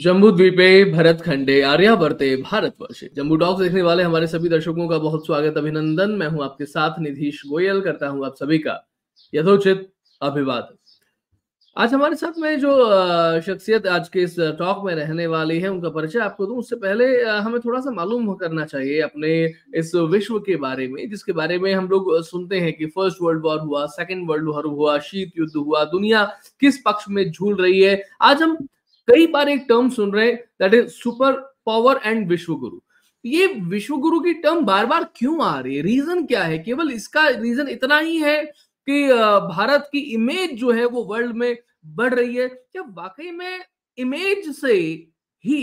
जम्बू द्वीपे भरत खंडे आर्यावर्ते भारतवर्षे जम्बू डॉक्स देखने वाले हमारे सभी दर्शकों का बहुत स्वागत अभिनंदन मैं हूं आपके साथ निधीश गोयल करता हूं आप सभी का यथोचित अभिवादन आज हमारे साथ में जो शख्सियत आज के इस टॉक में रहने वाली है उनका परिचय आपको दूं उससे पहले हमें थोड़ा सा मालूम करना चाहिए अपने इस विश्व के बारे में जिसके बारे में हम लोग सुनते हैं कि फर्स्ट वर्ल्ड वॉर हुआ सेकेंड वर्ल्ड वॉर हुआ शीत युद्ध हुआ दुनिया किस पक्ष में झूल रही है आज हम कई बार एक टर्म सुन रहे हैं that is super power and विश्वगुरु ये विश्वगुरु की टर्म बार बार क्यों आ रही है रीजन क्या है केवल इसका रीजन इतना ही है कि भारत की इमेज जो है वो वर्ल्ड में बढ़ रही है क्या वाकई में इमेज से ही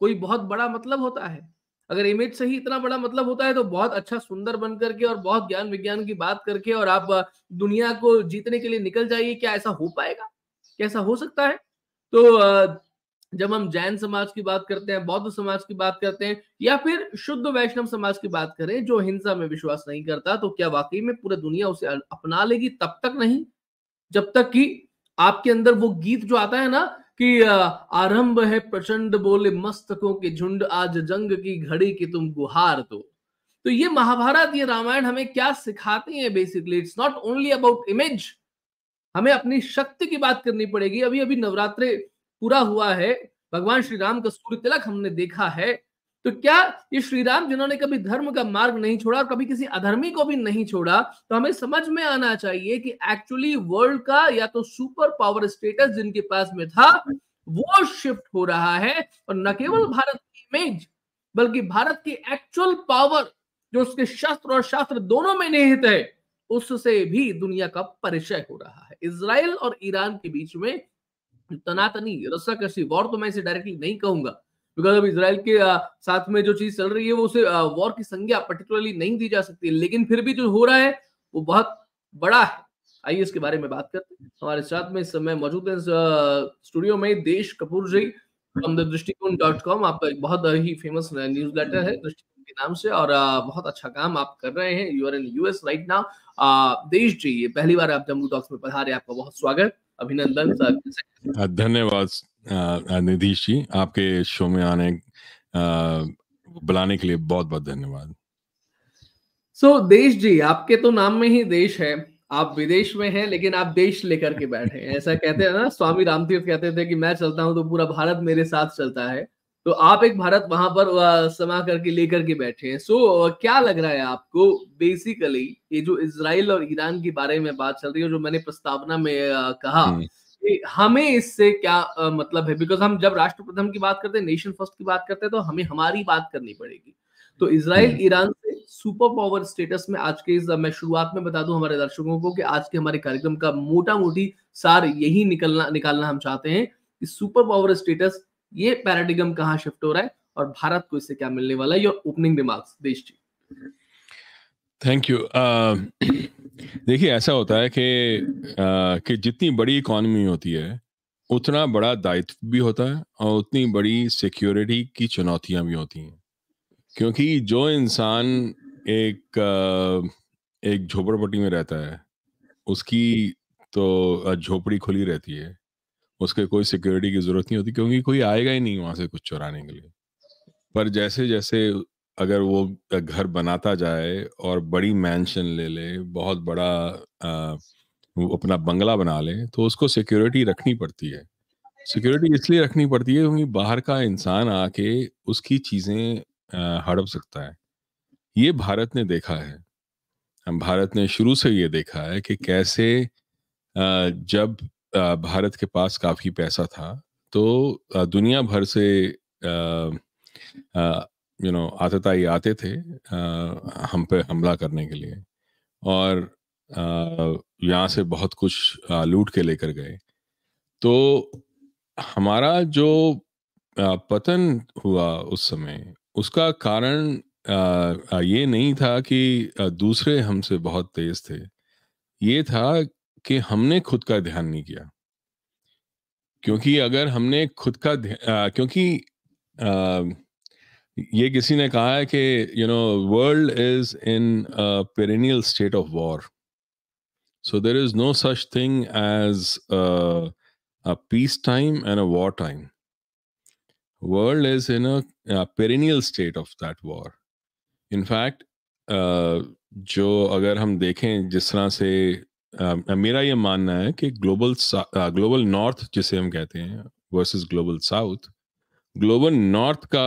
कोई बहुत बड़ा मतलब होता है अगर इमेज से ही इतना बड़ा मतलब होता है तो बहुत अच्छा सुंदर बन करके और बहुत ज्ञान विज्ञान की बात करके और आप दुनिया को जीतने के लिए निकल जाइए क्या ऐसा हो पाएगा क्या ऐसा हो सकता है तो जब हम जैन समाज की बात करते हैं बौद्ध समाज की बात करते हैं या फिर शुद्ध वैष्णव समाज की बात करें जो हिंसा में विश्वास नहीं करता तो क्या वाकई में पूरी दुनिया उसे अपना लेगी तब तक नहीं जब तक कि आपके अंदर वो गीत जो आता है ना कि आरंभ है प्रचंड बोले मस्तकों के झुंड आज जंग की घड़ी की तुम गुहार दो तो।, ये महाभारत ये रामायण हमें क्या सिखाते हैं basically it's not only about image हमें अपनी शक्ति की बात करनी पड़ेगी अभी अभी नवरात्रे पूरा हुआ है भगवान श्री राम का सूर्य तिलक हमने देखा है तो क्या ये श्रीराम जिन्होंने कभी धर्म का मार्ग नहीं छोड़ा और कभी किसी अधर्मी को भी नहीं छोड़ा तो हमें समझ में आना चाहिए कि एक्चुअली वर्ल्ड का या तो सुपर पावर स्टेटस जिनके पास में था वो शिफ्ट हो रहा है और न केवल भारत की इमेज बल्कि भारत की एक्चुअल पावर जो उसके शस्त्र और शास्त्र दोनों में निहित है उससे भी दुनिया का परिचय हो रहा है इसराइल और ईरान के बीच में तनातनी रस्साकशी वॉर तो मैं इसे डायरेक्टली नहीं कहूंगा बिकॉज अब इसराइल के साथ में जो चीज चल रही है वो उसे वॉर की संज्ञा पर्टिकुलरली नहीं दी जा सकती लेकिन फिर भी जो हो रहा है वो बहुत बड़ा है आइए इसके बारे में बात करते हैं हमारे साथ में इस समय मौजूद है स्टूडियो में Desh Kapoor ji from the Drishtikone dot com आपका एक बहुत ही फेमस न्यूज लेटर है दृष्टिकोण के नाम से और बहुत अच्छा काम आप कर रहे हैं you are in US right now Desh ji ये पहली बार आप जम्मू टॉक्स में पधारे आपका बहुत स्वागत अभिनंदन धन्यवाद निधि जी आपके शो में आने बुलाने के लिए बहुत बहुत धन्यवाद सो so, देश जी आपके तो नाम में ही देश है आप विदेश में हैं लेकिन आप देश लेकर के बैठे हैं ऐसा कहते हैं ना स्वामी रामतीर्थ कहते थे कि मैं चलता हूं तो पूरा भारत मेरे साथ चलता है तो आप एक भारत वहां पर समा करके लेकर के बैठे हैं सो so, क्या लग रहा है आपको बेसिकली ये जो इसराइल और ईरान के बारे में बात चल रही है जो मैंने प्रस्तावना में कहा हम्म। हमें इससे क्या आ, मतलब है बिकॉज हम जब राष्ट्र प्रथम की बात करते हैं नेशन फर्स्ट की बात करते हैं तो हमें हमारी बात करनी पड़ेगी तो इसराइल ईरान हम्म। से सुपर पावर स्टेटस में आज के इस मैं शुरुआत में बता दूं हमारे दर्शकों को कि आज के हमारे कार्यक्रम का मोटा मोटी सार यही निकलना निकालना हम चाहते हैं कि सुपर पावर स्टेटस ये पैराडिगम कहाँ शिफ्ट हो रहा है और भारत को इससे क्या मिलने वाला है ओपनिंग रिमार्क्स देश जी थैंक यू देखिए ऐसा होता है कि कि जितनी बड़ी इकोनॉमी होती है उतना बड़ा दायित्व भी होता है और उतनी बड़ी सिक्योरिटी की चुनौतियां भी होती हैं क्योंकि जो इंसान एक एक झोपड़पट्टी में रहता है उसकी तो झोपड़ी खुली रहती है उसके कोई सिक्योरिटी की जरूरत नहीं होती क्योंकि कोई आएगा ही नहीं वहां से कुछ चुराने के लिए पर जैसे जैसे अगर वो घर बनाता जाए और बड़ी मैंशन ले ले बहुत बड़ा आ, वो अपना बंगला बना ले तो उसको सिक्योरिटी रखनी पड़ती है सिक्योरिटी इसलिए रखनी पड़ती है क्योंकि बाहर का इंसान आके उसकी चीज़ें हड़प सकता है ये भारत ने देखा है हम भारत ने शुरू से ये देखा है कि कैसे जब भारत के पास काफ़ी पैसा था तो दुनिया भर से यू नो आतताई आते थे आ, हम पे हमला करने के लिए और यहाँ से बहुत कुछ आ, लूट के लेकर गए तो हमारा जो आ, पतन हुआ उस समय उसका कारण आ, ये नहीं था कि दूसरे हमसे बहुत तेज थे ये था कि हमने खुद का ध्यान नहीं किया क्योंकि अगर हमने खुद का क्योंकि ये किसी ने कहा है कि you know world is in perennial state of war so there is no such thing as a peace time and a war time world is in perennial state of that war. In uh, जो अगर हम देखें जिस तरह से uh, मेरा ये मानना है कि ग्लोबल ग्लोबल नॉर्थ जिसे हम कहते हैं versus global south global north का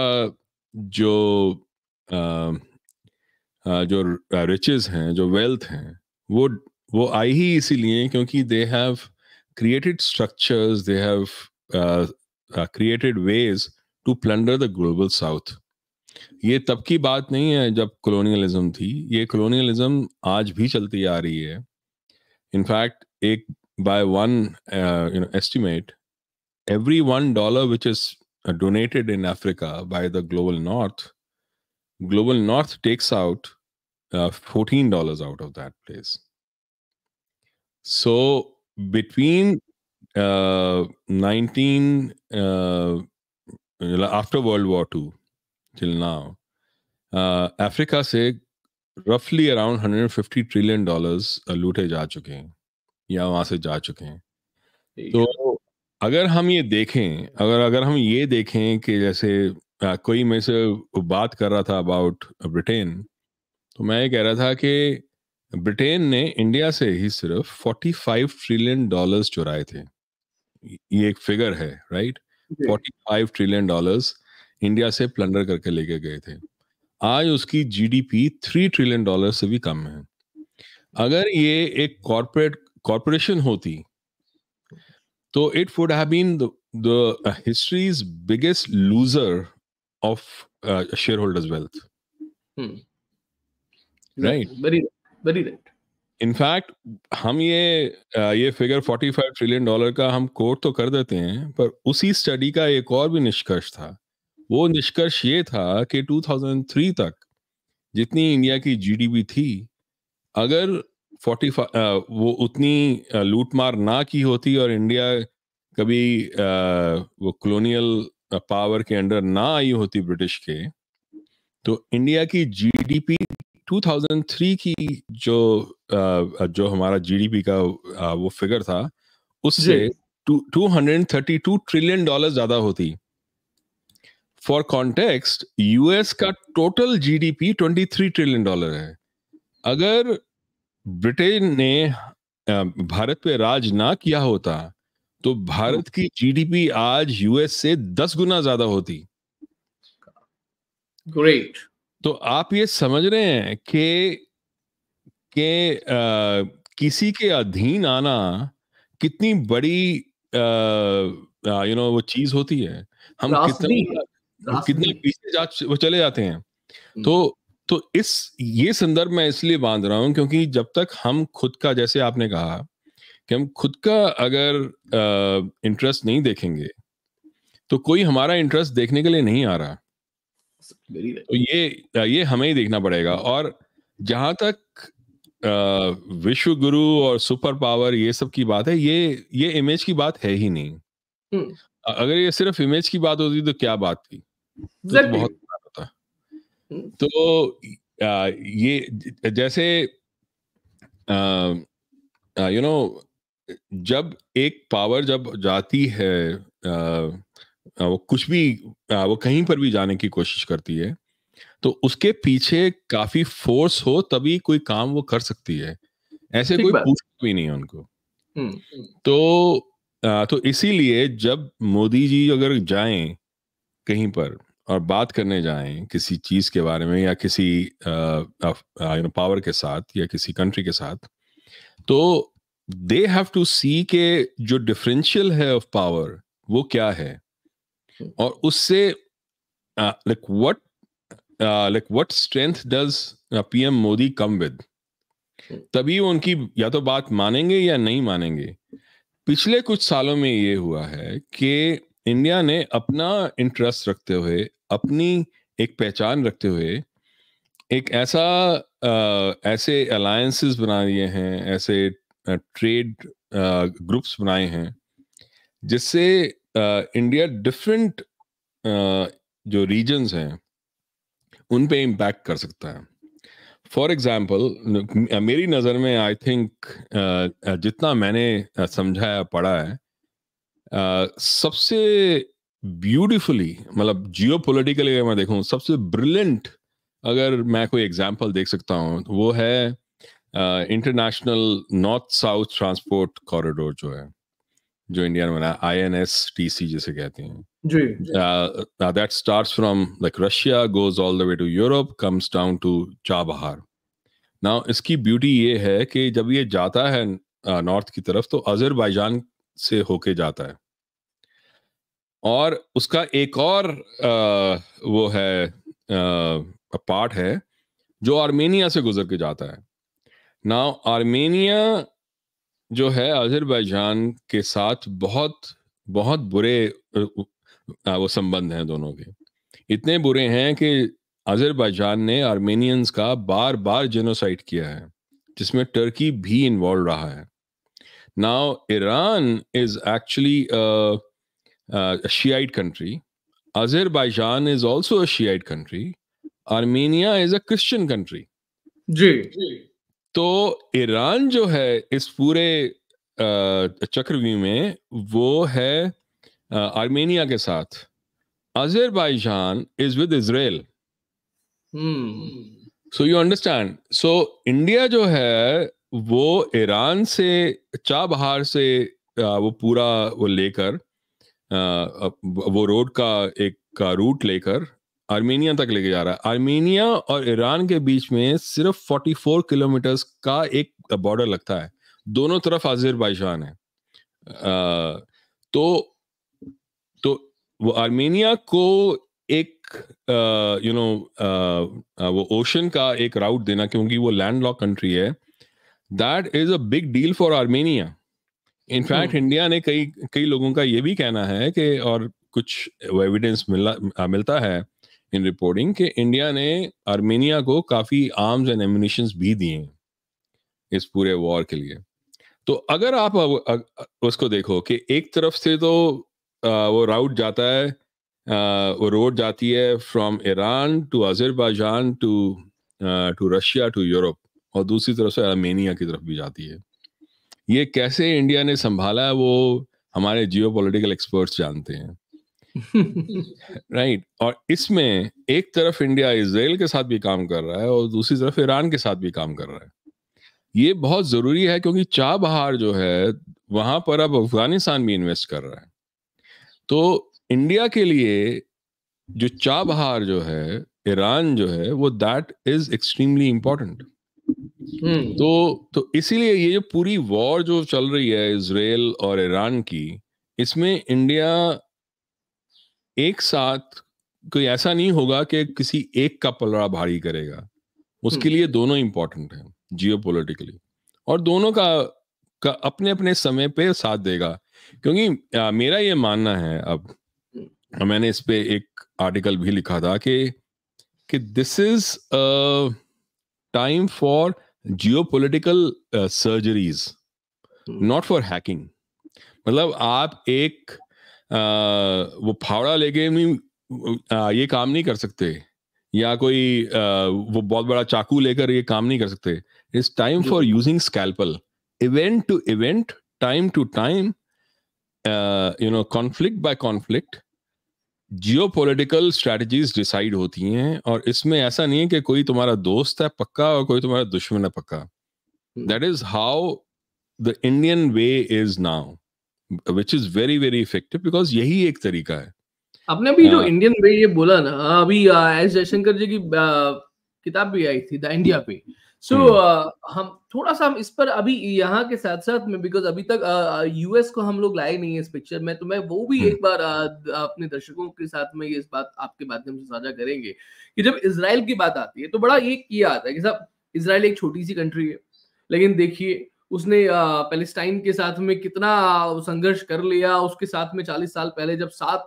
जो आ, आ, जो रिचेज हैं जो वेल्थ हैं वो वो आई ही इसीलिए क्योंकि they have created structures they have created ways to plunder the global south ये तब की बात नहीं है जब कॉलोनियलिज्म थी ये कॉलोनियलिज्म आज भी चलती आ रही है इनफैक्ट एक by one you know estimate every one dollar which is Uh, donated in Africa by the Global North, Global North takes out uh, $14 out of that place. So between uh, 19, uh, after World War II till now, Africa uh, roughly around one hundred fifty trillion dollars trillion dollars लूटे जा चुके हैं se वहां से अगर हम ये देखें अगर अगर हम ये देखें कि जैसे आ, कोई मैं से बात कर रहा था अबाउट ब्रिटेन तो मैं ये कह रहा था कि ब्रिटेन ने इंडिया से ही सिर्फ 45 ट्रिलियन डॉलर्स चुराए थे ये एक फिगर है राइट 45 ट्रिलियन डॉलर्स इंडिया से प्लंडर करके लेके गए थे आज उसकी जीडीपी थ्री ट्रिलियन डॉलर से भी कम है अगर ये एक कॉरपोरेट कॉरपोरेशन होती तो it would have been the history is biggest loser of share holders wealth right very right in fact हम ये uh, ये figure forty five trillion dollar का हम कोर्ट तो कर देते हैं पर उसी स्टडी का एक और भी निष्कर्ष था वो निष्कर्ष ये था कि 2003 तक जितनी इंडिया की जीडीपी थी अगर फोर्टी uh, वो उतनी uh, लूट मार ना की होती और इंडिया कभी uh, वो कॉलोनियल पावर के अंडर ना आई होती ब्रिटिश के तो इंडिया की जीडीपी 2003 की जो जो हमारा जीडीपी का वो फिगर था उससे 232 ट्रिलियन डॉलर ज्यादा होती फॉर कॉन्टेक्स्ट यूएस का टोटल जीडीपी 23 ट्रिलियन डॉलर है अगर ब्रिटेन ने भारत पे राज ना किया होता तो भारत की जीडीपी आज यूएस से दस गुना ज्यादा होती ग्रेट तो आप ये समझ रहे हैं कि आ, किसी के अधीन आना कितनी बड़ी यू नो वो चीज होती है हम कितने कितने पीछे जा चले जाते हैं तो हम्म। तो इस ये संदर्भ मैं इसलिए बांध रहा हूं क्योंकि जब तक हम खुद का जैसे आपने कहा कि हम खुद का अगर इंटरेस्ट नहीं देखेंगे तो कोई हमारा इंटरेस्ट देखने के लिए नहीं आ रहा तो ये ये हमें ही देखना पड़ेगा और जहां तक विश्व गुरु और सुपर पावर ये सब की बात है ये ये इमेज की बात है ही नहीं हम्म। अगर ये सिर्फ इमेज की बात होती तो क्या बात थी तो तो बहुत तो आ, ये जैसे यू नो जब एक पावर जब जाती है आ, वो कुछ भी आ, वो कहीं पर भी जाने की कोशिश करती है तो उसके पीछे काफी फोर्स हो तभी कोई काम वो कर सकती है ऐसे कोई पूछता भी नहीं है उनको हम्म, हम्म। तो आ, तो इसीलिए जब मोदी जी अगर जाएं कहीं पर और बात करने जाएं किसी चीज़ के बारे में या किसी यू नो पावर के साथ या किसी कंट्री के साथ तो दे हैव टू सी के जो डिफरेंशियल है ऑफ पावर वो क्या है hmm. और उससे like what like what strength does PM Modi come with तभी वो उनकी या तो बात मानेंगे या नहीं मानेंगे पिछले कुछ सालों में ये हुआ है कि इंडिया ने अपना इंटरेस्ट रखते हुए अपनी एक पहचान रखते हुए एक ऐसा आ, ऐसे अलायंसेस बना दिए हैं ऐसे ट्रेड ग्रुप्स बनाए हैं जिससे इंडिया डिफरेंट जो रीजन्स हैं उन पे इम्पैक्ट कर सकता है फॉर एग्जाम्पल मेरी नज़र में आई थिंक जितना मैंने समझाया पढ़ा है सबसे ब्यूटिफुली मतलब जियो पोलिटिकली मैं देखूँ सबसे ब्रिलियंट अगर मैं कोई एग्जाम्पल देख सकता हूँ तो वो है international north south transport corridor जो है जो इंडिया में बना I N S T C जिसे कहते हैं that start from like Russia goes all the way to Europe comes down to Chabahar ना इसकी ब्यूटी ये है कि जब ये जाता है नॉर्थ की तरफ तो अजरबैजान से होके जाता है और उसका एक और आ, वो है आ, पार्ट है जो आर्मेनिया से गुजर के जाता है नाउ आर्मेनिया जो है अजरबैजान के साथ बहुत बहुत बुरे वो संबंध हैं दोनों के इतने बुरे हैं कि अजरबैजान ने आर्मेनियंस का बार बार जेनोसाइड किया है जिसमें टर्की भी इन्वॉल्व रहा है now Iran is actually uh, a Shiite country. Azerbaijan is also a Shiite country. Armenia is a Christian country. जी तो ईरान जो है इस पूरे चक्रव्यूह में वो है आर्मेनिया के साथ Azerbaijan is with Israel. Hmm. So you understand. So India जो है वो ईरान से चाबहार से वो पूरा वो लेकर वो रोड का एक का रूट लेकर आर्मेनिया तक लेके जा रहा है आर्मेनिया और ईरान के बीच में सिर्फ 44 किलोमीटर का एक बॉर्डर लगता है दोनों तरफ आजरबाइजान है आ, तो तो वो आर्मेनिया को एक यू नो वो ओशन का एक राउट देना क्योंकि वो लैंड लॉक कंट्री है that is a big deal for Armenia in fact hmm. India ने कई कई लोगों का ये भी कहना है कि और कुछ एविडेंस मिला मिलता है इन रिपोर्टिंग कि इंडिया ने आर्मेनिया को काफी आर्म्स एंड एमिनेशन भी दिए इस पूरे वॉर के लिए तो अगर आप उसको देखो कि एक तरफ से तो वो राउट जाता है वो रोड जाती है from Iran to Azerbaijan to to Russia to Europe और दूसरी तरफ से आर्मेनिया की तरफ भी जाती है ये कैसे इंडिया ने संभाला वो हमारे जियो पोलिटिकल एक्सपर्ट्स जानते हैं राइट right. और इसमें एक तरफ इंडिया इसराइल के साथ भी काम कर रहा है और दूसरी तरफ ईरान के साथ भी काम कर रहा है ये बहुत जरूरी है क्योंकि चाह बहार जो है वहां पर अब अफगानिस्तान भी इन्वेस्ट कर रहा है तो इंडिया के लिए जो चाह बहार जो है ईरान जो है वो that is extremely important hmm. तो तो इसीलिए ये जो पूरी वॉर जो चल रही है इसराइल और ईरान की इसमें इंडिया एक साथ कोई ऐसा नहीं होगा कि किसी एक का पलड़ा भारी करेगा उसके हम्म। लिए दोनों इंपॉर्टेंट हैं जियो और दोनों का का अपने अपने समय पे साथ देगा क्योंकि आ, मेरा ये मानना है अब हम्म। मैंने इस पे एक आर्टिकल भी लिखा था कि कि this is time for political surgeries not for hacking मतलब आप एक आ, वो फावड़ा लेके नहीं आ, ये काम नहीं कर सकते या कोई आ, वो बहुत बड़ा चाकू लेकर ये काम नहीं कर सकते it's time for using scalpel event to event time to time you know conflict by conflict geopolitical strategies decide होती हैं और इसमें ऐसा नहीं है कि कोई तुम्हारा दोस्त है पक्का और कोई तुम्हारा दुश्मन है पक्का that is how the Indian way is now which is very very effective because यही एक तरीका है आपने अभी जो इंडियन हाँ। वे ये बोला ना अभी एस जयशंकर जी की किताब भी आई थी द इंडिया पे सो so, हम्म। uh, हम थोड़ा सा हम इस पर अभी यहाँ के साथ साथ में बिकॉज अभी तक यूएस uh, uh को हम लोग लाए नहीं है इस पिक्चर में तो मैं वो भी हम्म। एक बार uh, अपने दर्शकों के साथ में ये इस बात आपके माध्यम से साझा करेंगे कि जब इसराइल की बात आती है तो बड़ा ये किया आता है कि साहब इसराइल एक छोटी सी कंट्री है लेकिन देखिए उसने पेलेस्टाइन uh, के साथ में कितना uh, संघर्ष कर लिया उसके साथ में 40 साल पहले जब सात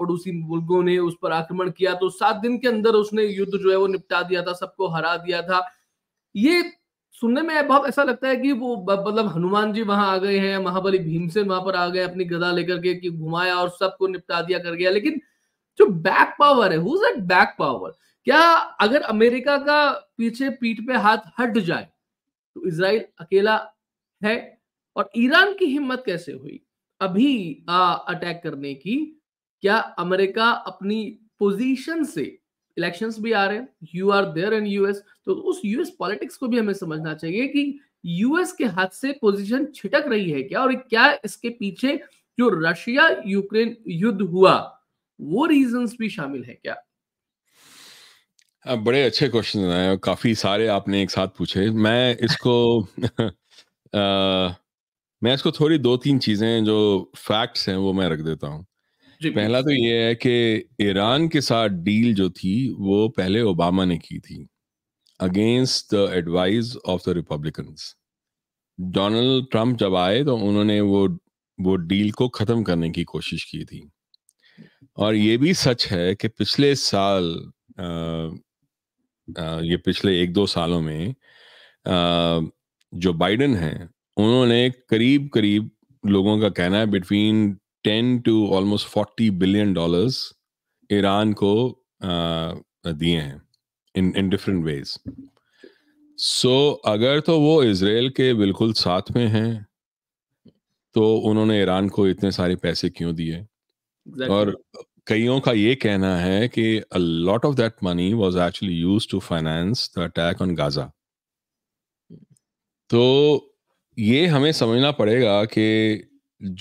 पड़ोसी मुल्कों ने उस पर आक्रमण किया तो सात दिन के अंदर उसने युद्ध जो है वो निपटा दिया था सबको हरा दिया था ये सुनने में बहुत ऐसा लगता है कि वो मतलब हनुमान जी वहां आ गए हैं महाबली भीमसेन वहां पर आ गए अपनी गदा लेकर के कि घुमाया और सबको निपटा दिया कर गया लेकिन जो बैक पावर है हुज बैक पावर क्या अगर अमेरिका का पीछे पीठ पे हाथ हट जाए तो इसराइल अकेला है और ईरान की हिम्मत कैसे हुई अभी अटैक करने की क्या अमेरिका अपनी पोजीशन से इलेक्शन भी आ रहे हैं you are there in US तो उस यूएस पॉलिटिक्स को भी हमें समझना चाहिए कि यूएस के हाथ से पोजीशन छिटक रही है क्या और क्या इसके पीछे जो रशिया यूक्रेन युद्ध हुआ वो रीजंस भी शामिल है क्या बड़े अच्छे क्वेश्चन आए काफी सारे आपने एक साथ पूछे मैं इसको आ, मैं इसको थोड़ी दो तीन चीजें जो फैक्ट्स हैं वो मैं रख देता हूँ पहला तो ये है कि ईरान के साथ डील जो थी वो पहले ओबामा ने की थी against the advise of the republic Donald Trump जब आए तो उन्होंने वो वो डील को ख़त्म करने की कोशिश की थी और ये भी सच है कि पिछले साल आ, आ, ये पिछले एक दो सालों में आ, जो बाइडन हैं उन्होंने करीब करीब लोगों का कहना है between ten to almost forty billion dollars Iran को uh, दिए हैं इन इन डिफरेंट वेज सो अगर तो वो इसराइल के बिल्कुल साथ में हैं तो उन्होंने ईरान को इतने सारे पैसे क्यों दिए exactly. और कईयों का ये कहना है कि a lot of that money was actually use to finance the attack on Gaza तो ये हमें समझना पड़ेगा कि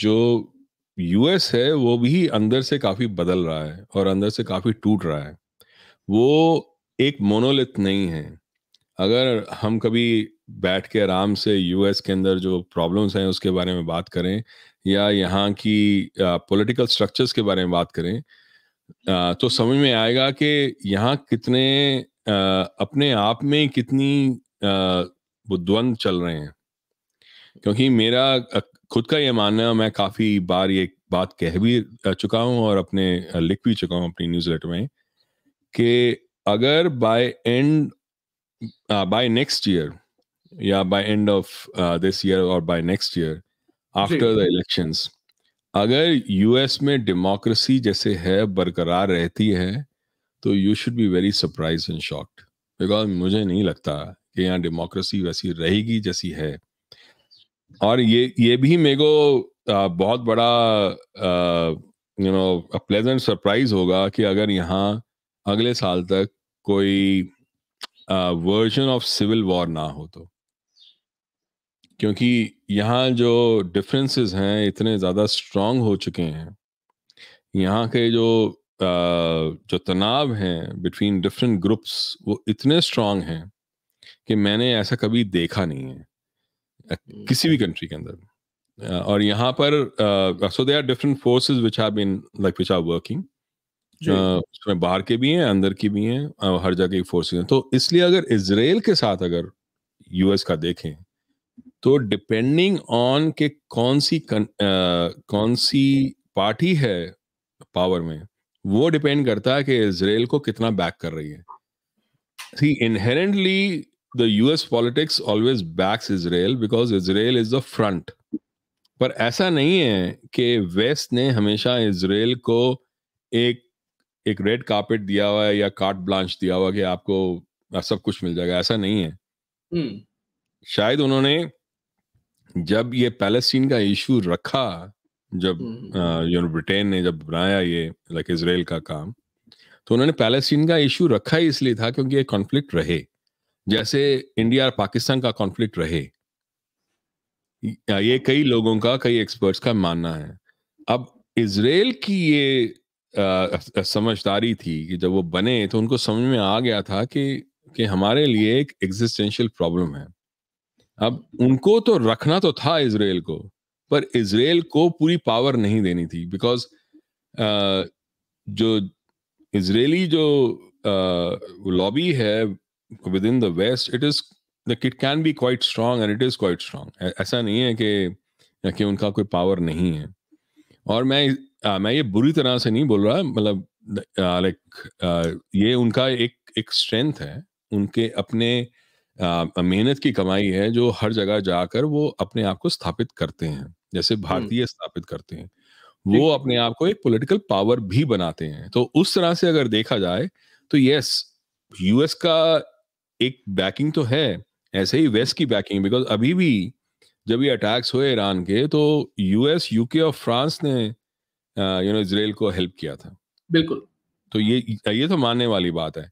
जो यूएस है वो भी अंदर से काफी बदल रहा है और अंदर से काफी टूट रहा है वो एक मोनोलिथ नहीं है अगर हम कभी बैठ के आराम से यूएस के अंदर जो प्रॉब्लम्स हैं उसके बारे में बात करें या यहाँ की पॉलिटिकल स्ट्रक्चर्स के बारे में बात करें आ, तो समझ में आएगा कि यहाँ कितने आ, अपने आप में कितनी द्वंद चल रहे हैं क्योंकि मेरा खुद का ये मानना है मैं काफ़ी बार ये बात कह भी चुका हूँ और अपने लिख भी चुका हूँ अपनी न्यूज लेटर में कि अगर by and by next year या by end of this year और by next year after the elections अगर यूएस में डेमोक्रेसी जैसे है बरकरार रहती है तो you should be very surprise and shocked because मुझे नहीं लगता कि यहाँ डेमोक्रेसी वैसी रहेगी जैसी है और ये ये भी मेरे को बहुत बड़ा यू नो प्लेजेंट सरप्राइज होगा कि अगर यहाँ अगले साल तक कोई वर्जन ऑफ सिविल वॉर ना हो तो क्योंकि यहाँ जो डिफरेंसेस हैं इतने ज़्यादा स्ट्रांग हो चुके हैं यहाँ के जो आ, जो तनाव हैं बिटवीन डिफरेंट ग्रुप्स वो इतने स्ट्रांग हैं कि मैंने ऐसा कभी देखा नहीं है किसी भी कंट्री के अंदर uh, और यहाँ पर so they are different forces which have been like which are working उसमें बाहर के भी हैं अंदर की भी हैं हर जगह की फोर्सेज हैं तो इसलिए अगर इसराइल के साथ अगर यूएस का देखें तो डिपेंडिंग ऑन के कौन सी कन, uh, कौन सी पार्टी है पावर में वो डिपेंड करता है कि इसराइल को कितना बैक कर रही है see inherently the US politics always backs Israel because Israel is the front पर ऐसा नहीं है कि वेस्ट ने हमेशा इसराइल को एक एक रेड कार्पेट दिया हुआ है या कार्ट ब्लांच दिया हुआ कि आपको सब कुछ मिल जाएगा ऐसा नहीं है hmm. शायद उन्होंने जब ये पैलेस्टीन का इशू रखा जब यू नो ब्रिटेन ने जब बनाया ये लाइक like इसराइल का काम तो उन्होंने पैलेस्टीन का इशू रखा ही इसलिए था क्योंकि ये कॉन्फ्लिक्ट रहे जैसे इंडिया और पाकिस्तान का कॉन्फ्लिक्ट रहे ये कई लोगों का कई एक्सपर्ट्स का मानना है अब इसराइल की ये आ, समझदारी थी कि जब वो बने तो उनको समझ में आ गया था कि कि हमारे लिए एक एग्जिस्टेंशियल प्रॉब्लम है अब उनको तो रखना तो था इसराइल को पर इसराइल को पूरी पावर नहीं देनी थी बिकॉज जो इसराइली जो लॉबी है within the West, it is like it can be quite strong and it is quite strong. ऐसा नहीं है कि कि उनका कोई पावर नहीं है और मैं आ, मैं ये बुरी तरह से नहीं बोल रहा मतलब लाइक ये उनका एक एक स्ट्रेंथ है उनके अपने मेहनत की कमाई है जो हर जगह जाकर वो अपने आप को स्थापित करते हैं जैसे भारतीय स्थापित करते हैं वो अपने आप को एक पॉलिटिकल पावर भी बनाते हैं तो उस तरह से अगर देखा जाए तो यस यूएस का एक बैकिंग तो है ऐसे ही वेस्ट की बैकिंग बिकॉज अभी भी जब ये अटैक्स हुए ईरान के तो यूएस यूके और फ्रांस ने यू नो इसराइल को हेल्प किया था बिल्कुल तो ये ये तो मानने वाली बात है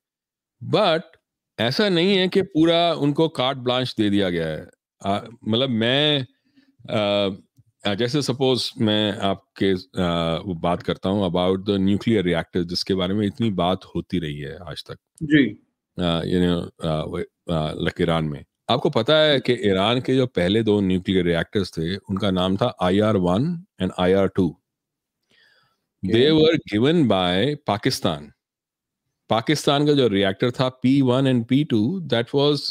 बट ऐसा नहीं है कि पूरा उनको कार्ड ब्लांच दे दिया गया है मतलब मैं आ, जैसे सपोज मैं आपके आ, बात करता हूँ अबाउट द न्यूक्लियर रिएक्टर जिसके बारे में इतनी बात होती रही है आज तक जी यू नो लकीरान में आपको पता है कि ईरान के जो पहले दो न्यूक्लियर रिएक्टर्स थे उनका नाम था I R one and I R two they were given by Pakistan Pakistan का जो रिएक्टर था P one and P two that was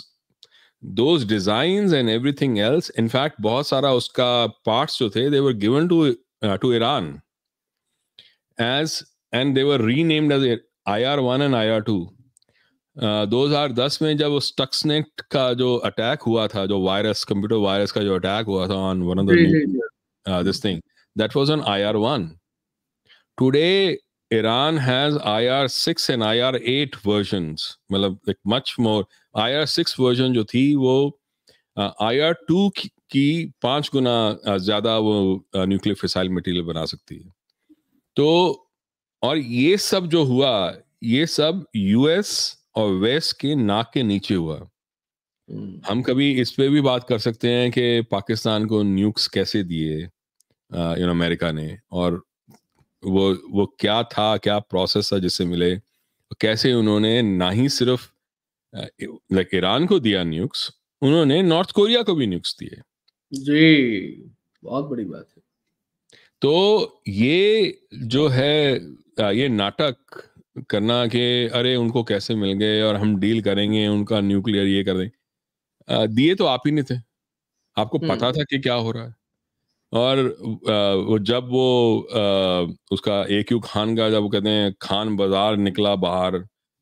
those design and thing else in fact बहुत सारा उसका पार्ट्स जो थे they were given to to Iran as and they were renamed as I R one and I R two 2010 में जब Stuxnet का जो attack हुआ था जो वायरस कंप्यूटर वायरस का जो अटैक हुआ था on one of this thing that was on IR1 today Iran has IR6 and IR8 versions मतलब like much more IR6 version जो थी वो uh, IR2 की, की पांच गुना uh, ज्यादा वो न्यूक्लियर फिसाइल मटेरियल बना सकती है तो और ये सब जो हुआ ये सब यूएस और वेस्ट के नाक के नीचे हुआ hmm. हम कभी इस पे भी बात कर सकते हैं कि पाकिस्तान को न्यूक्स कैसे दिए यू नो अमेरिका ने और वो वो क्या था क्या प्रोसेस था जिससे मिले कैसे उन्होंने ना ही सिर्फ लाइक ईरान को दिया न्यूक्स उन्होंने नॉर्थ कोरिया को भी न्यूक्स दिए जी बहुत बड़ी बात है तो ये जो है ये नाटक करना कि अरे उनको कैसे मिल गए और हम डील करेंगे उनका न्यूक्लियर ये कर दें दिए तो आप ही नहीं थे आपको पता हम्म। था कि क्या हो रहा है और वो जब वो उसका ए क्यू खान का जब वो कहते हैं खान बाजार निकला बाहर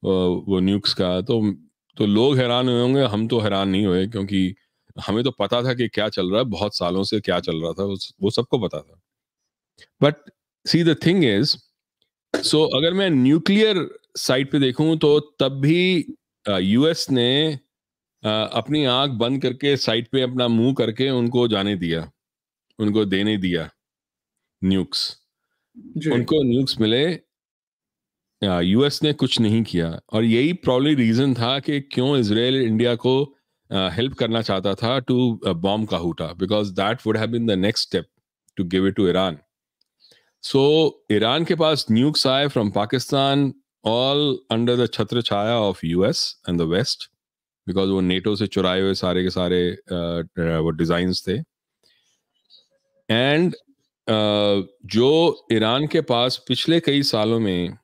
वो न्यूक्स का तो तो लोग हैरान हुए होंगे हम तो हैरान नहीं हुए क्योंकि हमें तो पता था कि क्या चल रहा है बहुत सालों से क्या चल रहा था वो सबको पता था but see the thing is so so, अगर मैं न्यूक्लियर साइट पे देखूं तो तब भी यूएस ने अपनी आंख बंद करके साइट पे अपना मुंह करके उनको जाने दिया उनको देने दिया न्यूक्स उनको न्यूक्स मिले यूएस ने कुछ नहीं किया और यही प्रॉब्लम रीजन था कि क्यों इसराइल इंडिया को हेल्प करना चाहता था टू बॉम्ब का because that would have been the next step to give it to Iran so Iran के पास न्यूक्स आए from Pakistan all under the छत्र छाया of US and the west because वो नेटो से चुराए हुए सारे के सारे वो डिजाइंस थे एंड जो ईरान के पास पिछले कई सालों में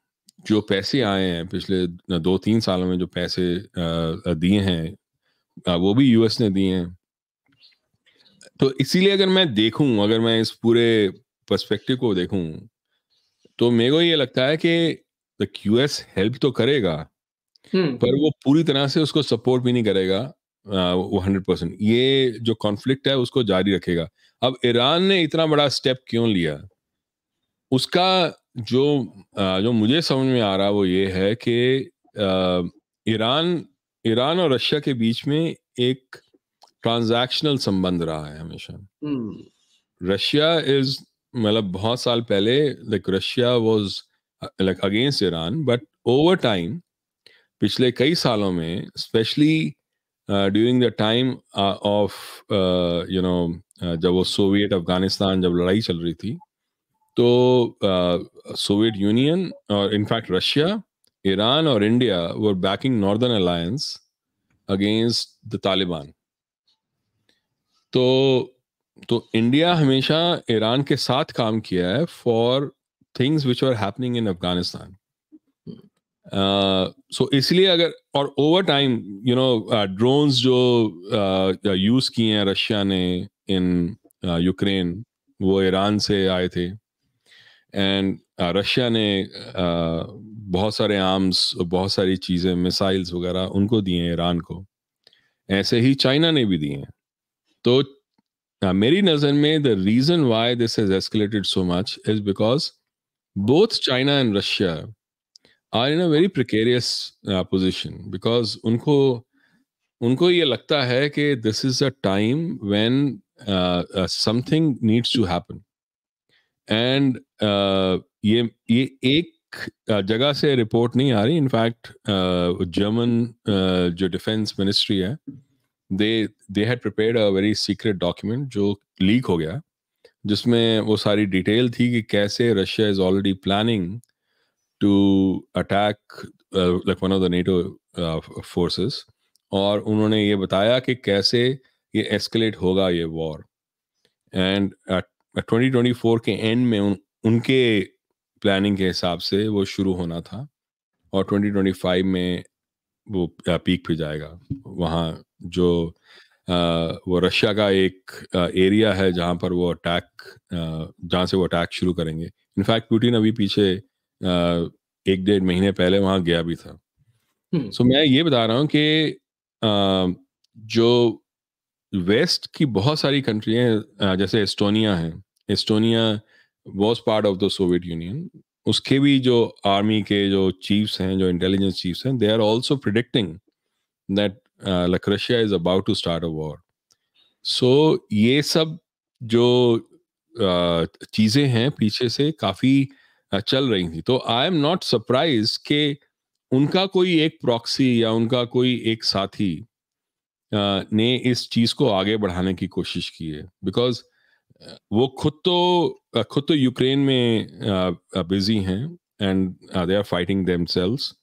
जो पैसे आए हैं पिछले दो तीन सालों में जो पैसे दिए हैं वो भी यूएस ने दिए हैं तो इसीलिए अगर मैं देखूं अगर मैं इस पूरे पर्सपेक्टिव को देखूं तो मेरे को ये लगता है कि क्यू एस हेल्प तो करेगा हम्म। पर वो पूरी तरह से उसको सपोर्ट भी नहीं करेगा वो हंड्रेड परसेंट ये जो कॉन्फ्लिक्ट है उसको जारी रखेगा अब ईरान ने इतना बड़ा स्टेप क्यों लिया उसका जो आ, जो मुझे समझ में आ रहा वो ये है कि ईरान ईरान और रशिया के बीच में एक ट्रांजैक्शनल संबंध रहा है हमेशा हम्म। रशिया इज मतलब बहुत साल पहले like Russia was like against Iran but over time पिछले कई सालों में specially during the time of you know जब वो सोवियत अफगानिस्तान जब लड़ाई चल रही थी तो सोवियत uh, यूनियन और इनफैक्ट रशिया ईरान और India were backing northern alliance against the Taliban तो तो इंडिया हमेशा ईरान के साथ काम किया है for things which are happening in Afghanistan so इसलिए अगर और over time you know drones जो यूज uh, uh, किए हैं रशिया ने इन यूक्रेन uh, वो ईरान से आए थे एंड रशिया ने बहुत सारे आर्म्स बहुत सारी चीज़ें मिसाइल्स वगैरह उनको दिए हैं ईरान को ऐसे ही चाइना ने भी दिए हैं तो Now, मेरी नजर में the reason why this is escalated so much is because both China and Russia are in a very precarious position because उनको उनको ये लगता है कि this is a time when something needs to happen and ये ये एक uh, जगह से रिपोर्ट नहीं आ रही इनफैक्ट जर्मन uh, uh, जो डिफेंस मिनिस्ट्री है they they had prepared a very secret document जो लीक हो गया जिसमें वो सारी डिटेल थी कि कैसे Russia is already planning to attack like one of the NATO forces और उन्होंने ये बताया कि कैसे ये एस्केलेट होगा ये war end twenty twenty four के एंड में उन, उनके प्लानिंग के हिसाब से वो शुरू होना था और ट्वेंटी ट्वेंटी फाइव में वो पीक uh, पे जाएगा वहाँ जो वो रशिया का एक एरिया है जहाँ पर वो अटैक जहाँ से वो अटैक शुरू करेंगे इनफैक्ट पुटिन अभी पीछे एक डेढ़ महीने पहले वहाँ गया भी था सो so, मैं ये बता रहा हूँ कि जो वेस्ट की बहुत सारी कंट्री हैं जैसे एस्टोनिया है Estonia was part of the Soviet union उसके भी जो आर्मी के जो चीफ्स हैं जो इंटेलिजेंस चीफ्स हैं they are also predicting that like Russia is about to start a war so ये सब जो uh, चीजें हैं पीछे से काफी uh, चल रही थी तो आई एम नॉट सरप्राइज के उनका कोई एक प्रॉक्सी या उनका कोई एक साथी uh, ने इस चीज को आगे बढ़ाने की कोशिश की है बिकॉज uh, वो खुद तो uh, खुद तो यूक्रेन में बिजी uh, हैं and they are fighting themselves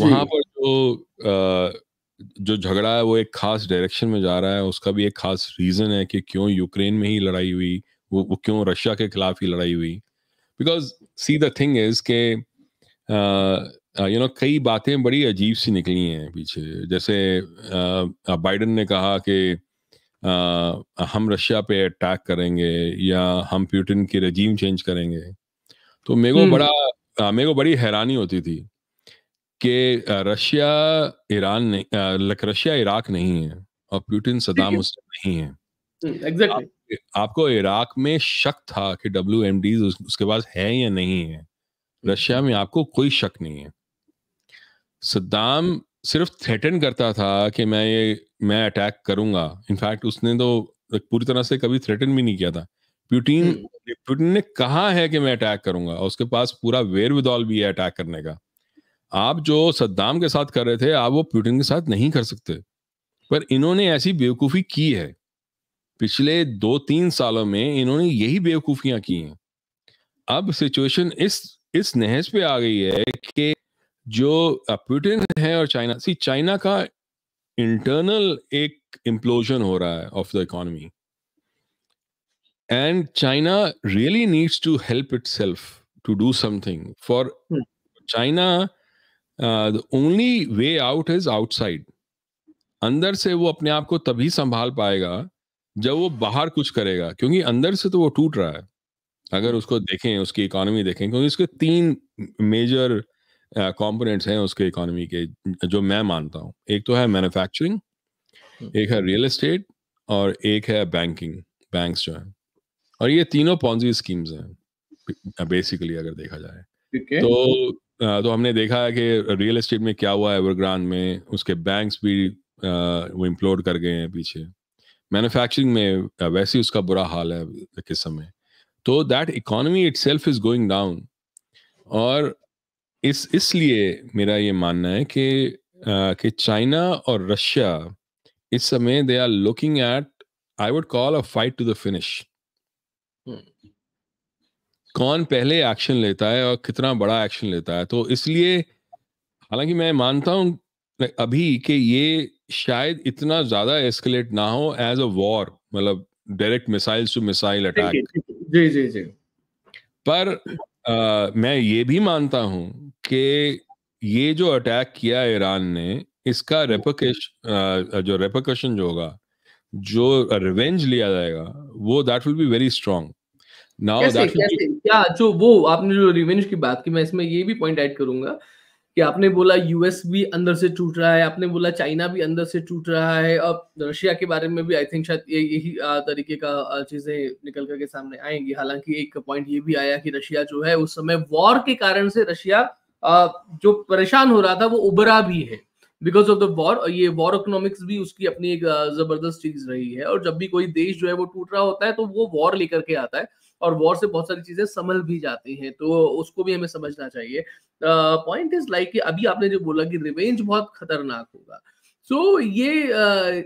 वहां पर जो जो झगड़ा है वो एक खास डायरेक्शन में जा रहा है उसका भी एक खास रीज़न है कि क्यों यूक्रेन में ही लड़ाई हुई वो वो क्यों रशिया के खिलाफ ही लड़ाई हुई because see the thing is के यू नो कई बातें बड़ी अजीब सी निकली हैं पीछे जैसे बाइडन uh, ने कहा कि uh, हम रशिया पे अटैक करेंगे या हम प्यूटिन की रजीम चेंज करेंगे तो मेरे को हम्म। बड़ा uh, मेरे को बड़ी हैरानी होती थी कि रशिया ईरान नहीं रशिया इराक नहीं है और प्यूटिन सदाम हुसैन नहीं है एग्जैक्टली हम्म, आप, आपको इराक में शक था कि डब्ल्यू एम डी उसके पास है या नहीं है हम्म, रशिया हम्म। में आपको कोई शक नहीं है सद्दाम सिर्फ थ्रेटन करता था कि मैं ये मैं अटैक करूंगा इनफैक्ट उसने तो पूरी तरह से कभी थ्रेटन भी नहीं किया था प्यूटिन प्यूटिन ने कहा है कि मैं अटैक करूंगा उसके पास पूरा वेर विदॉल भी है अटैक करने का आप जो सद्दाम के साथ कर रहे थे आप वो पुटिन के साथ नहीं कर सकते पर इन्होंने ऐसी बेवकूफ़ी की है पिछले दो तीन सालों में इन्होंने यही बेवकूफियां की हैं अब सिचुएशन इस इस नहज पे आ गई है कि जो पुटिन है और चाइना सी चाइना का इंटरनल एक इम्प्लोजन हो रहा है of the economy and China really needs to help itself to do something for China the only way out is outside अंदर से वो अपने आप को तभी संभाल पाएगा जब वो बाहर कुछ करेगा क्योंकि अंदर से तो वो टूट रहा है अगर उसको देखें उसकी इकोनॉमी देखें क्योंकि उसके तीन मेजर कंपोनेंट्स uh, हैं उसके इकोनॉमी के जो मैं मानता हूँ एक तो है मैन्युफैक्चरिंग हम्म। एक है रियल एस्टेट और एक है बैंकिंग बैंक्स जो हैं और ये तीनों पॉन्जी स्कीम्स हैं बेसिकली अगर देखा जाए तो तो हमने देखा है कि रियल एस्टेट में क्या हुआ है एवरग्रांड में उसके बैंक्स भी वो इम्प्लोड कर गए हैं पीछे मैन्युफैक्चरिंग में वैसे ही उसका बुरा हाल है किस समय तो that economy itself is going down और इस इसलिए मेरा ये मानना है कि कि चाइना और रशिया इस समय they are looking at I would call a fight to the finish कौन पहले एक्शन लेता है और कितना बड़ा एक्शन लेता है तो इसलिए हालांकि मैं मानता हूँ अभी कि ये शायद इतना ज्यादा एस्केलेट ना हो एज अ वॉर मतलब direct missile to missile attack जी जी जी पर आ, मैं ये भी मानता हूँ कि ये जो अटैक किया ईरान ने इसका रेपोकेशन जो रेपोकेशन जो होगा जो रिवेंज लिया जाएगा वो that will be very strong now कैसे, कैसे क्या जो वो आपने जो रिवेंज की बात की मैं इसमें ये भी पॉइंट ऐड करूंगा कि आपने बोला यूएस भी अंदर से टूट रहा है आपने बोला चाइना भी अंदर से टूट रहा है अब रशिया के बारे में भी आई थिंक शायद यही तरीके का चीजें निकल करके सामने आएंगी हालांकि एक पॉइंट ये भी आया कि रशिया जो है उस समय वॉर के कारण से रशिया जो परेशान हो रहा था वो उभरा भी है बिकॉज ऑफ द वॉर और ये वॉर इकोनॉमिक्स भी उसकी अपनी एक जबरदस्त चीज रही है और जब भी कोई देश जो है वो टूट रहा होता है तो वो वॉर लेकर के आता है और वॉर से बहुत सारी चीजें संभल भी जाती हैं तो उसको भी हमें समझना चाहिए पॉइंट इज लाइक कि अभी आपने जो बोला कि रिवेंज बहुत खतरनाक होगा सो so, ये uh,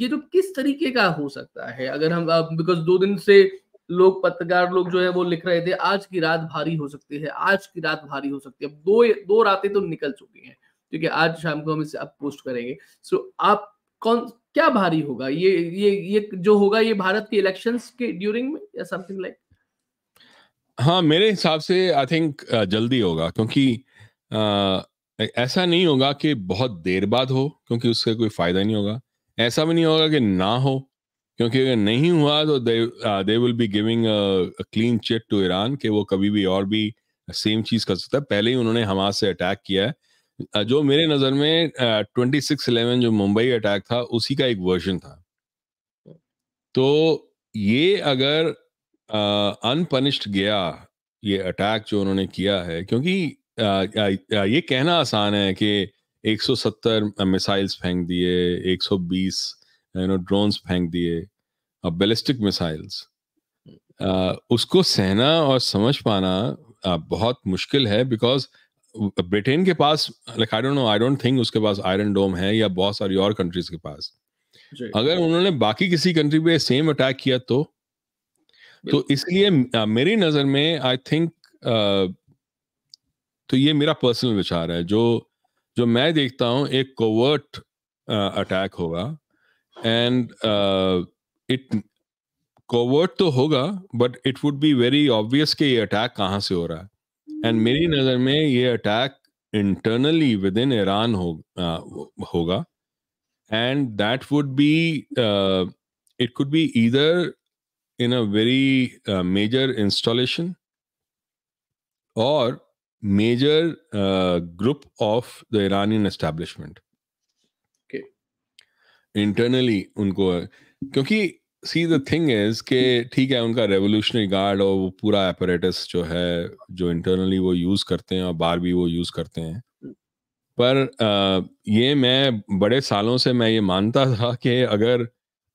ये तो किस तरीके का हो सकता है अगर हम बिकॉज दो दिन से लोग पत्रकार लोग जो है वो लिख रहे थे आज की रात भारी हो सकती है आज की रात भारी हो सकती है दो दो रातें तो निकल चुकी हैं क्योंकि आज शाम को हम इसे अब पोस्ट करेंगे सो so, आप कौन क्या भारी होगा ये ये ये जो होगा ये भारत के इलेक्शंस के ड्यूरिंग में या समथिंग लाइक like? हाँ मेरे हिसाब से आई थिंक जल्दी होगा क्योंकि आ, ऐसा नहीं होगा कि बहुत देर बाद हो क्योंकि उसका कोई फायदा नहीं होगा ऐसा भी नहीं होगा कि ना हो क्योंकि अगर नहीं हुआ तो they will be giving clean chit to Iran कि वो कभी भी और भी सेम चीज कर सकता है पहले ही उन्होंने हमास से अटैक किया है जो मेरे नजर में ट्वेंटी सिक्स इलेवन जो मुंबई अटैक था उसी का एक वर्जन था तो ये अगर अनपनिश्ड गया ये अटैक जो उन्होंने किया है क्योंकि आ, आ, ये कहना आसान है कि 170 मिसाइल्स फेंक दिए 120 यू नो ड्रोन्स फेंक दिए अब बैलिस्टिक मिसाइल्स उसको सहना और समझ पाना बहुत मुश्किल है बिकॉज ब्रिटेन के पास like I don't know I don't think उसके पास आयरन डोम है या बहुत सारी और कंट्रीज के पास अगर उन्होंने बाकी किसी कंट्री पे सेम अटैक किया तो तो इसलिए मेरी नजर में आई थिंक तो ये मेरा पर्सनल विचार है जो जो मैं देखता हूँ एक कोवर्ट अटैक होगा एंड इट कोवर्ट तो होगा but it would be very obvious कि ये अटैक कहाँ से हो रहा है एंड hmm. मेरी नज़र में ये attack internally within Iran हो होगा and that would be it could be either in a very uh, major installation or major uh, group of the Iranian establishment. Okay. Internally उनको क्योंकि सी the thing is के ठीक है उनका revolutionary guard और वो पूरा एपरेटस जो है जो इंटरनली वो यूज करते हैं और बाहर भी वो यूज करते हैं पर आ, uh, ये मैं बड़े सालों से मैं ये मानता था कि अगर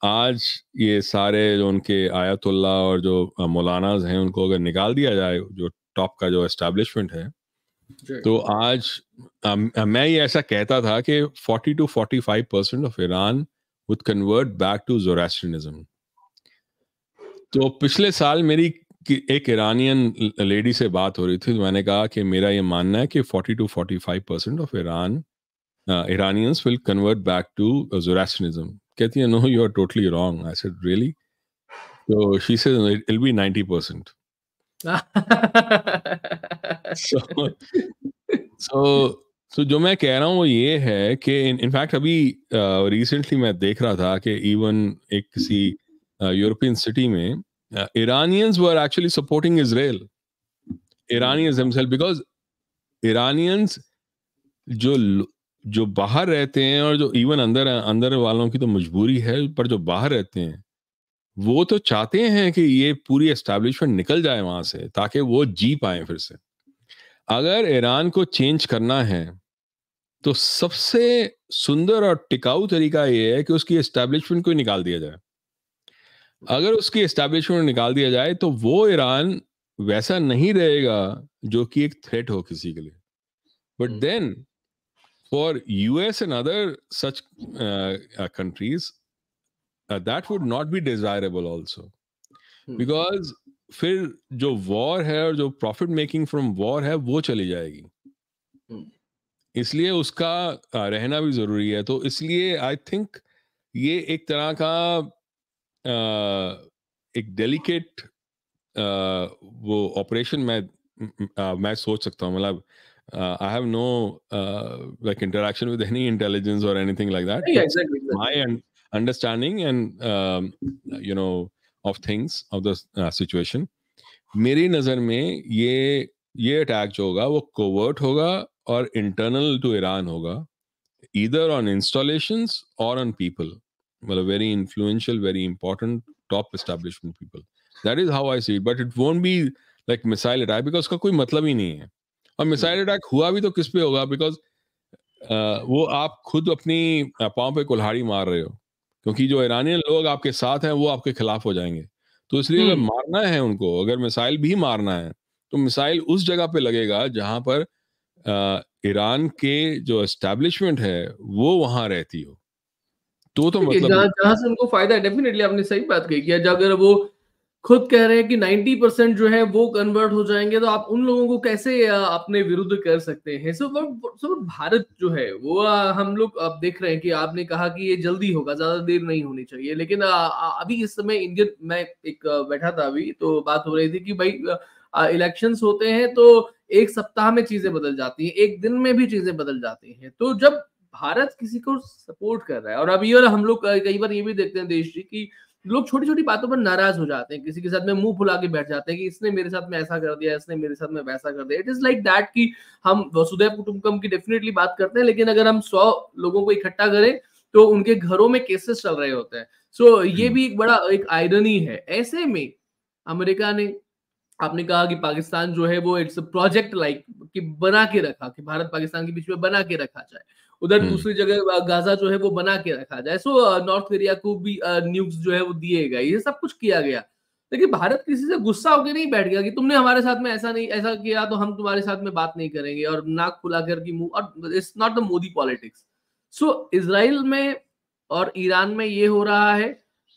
आज ये सारे जो उनके आयतुल्ला और जो मौलानाज हैं उनको अगर निकाल दिया जाए जो टॉप का जो एस्टेब्लिशमेंट है तो आज आ, मैं ये ऐसा कहता था कि 40 to 45 percent of Iran would convert back to Zoroastrianism तो पिछले साल मेरी एक ईरानियन लेडी से बात हो रही थी तो मैंने कहा कि मेरा ये मानना है कि 40 to 45 percent of Iran Iranians will convert back to Zoroastrianism कहती है no you are totally wrong I said really तो she says it be 90 percent so so जो मैं कह रहा हूँ वो ये है कि इनफैक्ट अभी रिसेंटली uh, मैं देख रहा था कि इवन एक किसी यूरोपियन uh, सिटी में Iranians were actually supporting Israel Iranians himself because Iranians जो जो बाहर रहते हैं और जो इवन अंदर अंदर वालों की तो मजबूरी है पर जो बाहर रहते हैं वो तो चाहते हैं कि ये पूरी एस्टेब्लिशमेंट निकल जाए वहां से ताकि वो जी पाए फिर से अगर ईरान को चेंज करना है तो सबसे सुंदर और टिकाऊ तरीका ये है कि उसकी एस्टेब्लिशमेंट को निकाल दिया जाए अगर उसकी एस्टेब्लिशमेंट निकाल दिया जाए तो वो ईरान वैसा नहीं रहेगा जो कि एक थ्रेट हो किसी के लिए but then for us and other such uh, uh, countries uh, that would not be desirable also hmm. because फिर जो वॉर है और जो प्रॉफिट मेकिंग फ्रॉम वॉर है वो चली जाएगी hmm. इसलिए उसका रहना भी जरूरी है तो इसलिए आई थिंक ये एक तरह का एक डेलिकेट वो ऑपरेशन मैं मैं सोच सकता हूँ मतलब Uh, I have no uh, like interaction with any intelligence or anything like that. My understanding and um, you know of things of the uh, situation. मेरी नज़र में ये ये अटैक जो होगा वो कोवर्ट होगा और internal to either on installations or on people. Well, a very influential, very important top establishment people. That is how I see it. But it won't be like missile attack because उसका कोई मतलब ही और missile attack हुआ भी तो किस पे होगा बिकॉज वो आप खुद अपनी पाँव पे कुल्हाड़ी मार रहे हो क्योंकि जो ईरानियन लोग आपके साथ हैं वो आपके खिलाफ हो जाएंगे तो इसलिए अगर हम्म। मारना है उनको अगर मिसाइल भी मारना है तो मिसाइल उस जगह पे लगेगा जहां पर ईरान के जो एस्टेब्लिशमेंट है वो वहां रहती हो तो तो मतलब जहां से उनको फायदा है डेफिनेटली आपने सही बात कही कि अगर वो खुद कह रहे हैं कि 90 परसेंट जो है वो कन्वर्ट हो जाएंगे तो आप उन लोगों को कैसे अपने विरुद्ध कर सकते हैं सो सो भारत जो है वो हम लोग अब देख रहे हैं कि आपने कहा कि ये जल्दी होगा ज्यादा देर नहीं होनी चाहिए लेकिन अभी इस समय इंडियन मैं एक बैठा था अभी तो बात हो रही थी कि भाई इलेक्शन होते हैं तो एक सप्ताह में चीजें बदल जाती हैं एक दिन में भी चीजें बदल जाती हैं तो जब भारत किसी को सपोर्ट कर रहा है और अभी और हम लोग कई बार ये भी देखते हैं देश जी की लोग छोटी छोटी बातों पर नाराज हो जाते हैं किसी के साथ में मुंह फुला के बैठ जाते हैं कि इसने मेरे साथ में ऐसा कर दिया इसने मेरे साथ में वैसा कर दिया इट इज लाइक दैट कि हम वसुदेव कुटुंबकम की डेफिनेटली बात करते हैं लेकिन अगर हम सौ लोगों को इकट्ठा करें तो उनके घरों में केसेस चल रहे होते हैं सो so, ये हम्म। भी एक बड़ा एक आयरनी है ऐसे में अमेरिका ने आपने कहा कि पाकिस्तान जो है वो इट्स प्रोजेक्ट लाइक कि बना के रखा कि भारत पाकिस्तान के बीच में बना के रखा जाए उधर हम्म। दूसरी जगह गाजा जो है वो बना के रखा जाए सो नॉर्थ कोरिया को भी न्यूक्स जो है वो दिए गए ये सब कुछ किया गया लेकिन भारत किसी से गुस्सा होकर नहीं बैठ गया कि तुमने हमारे साथ में ऐसा नहीं ऐसा किया तो हम तुम्हारे साथ में बात नहीं करेंगे और नाक खुला की मुंह और it's not the Modi politics so Israel में और ईरान में ये हो रहा है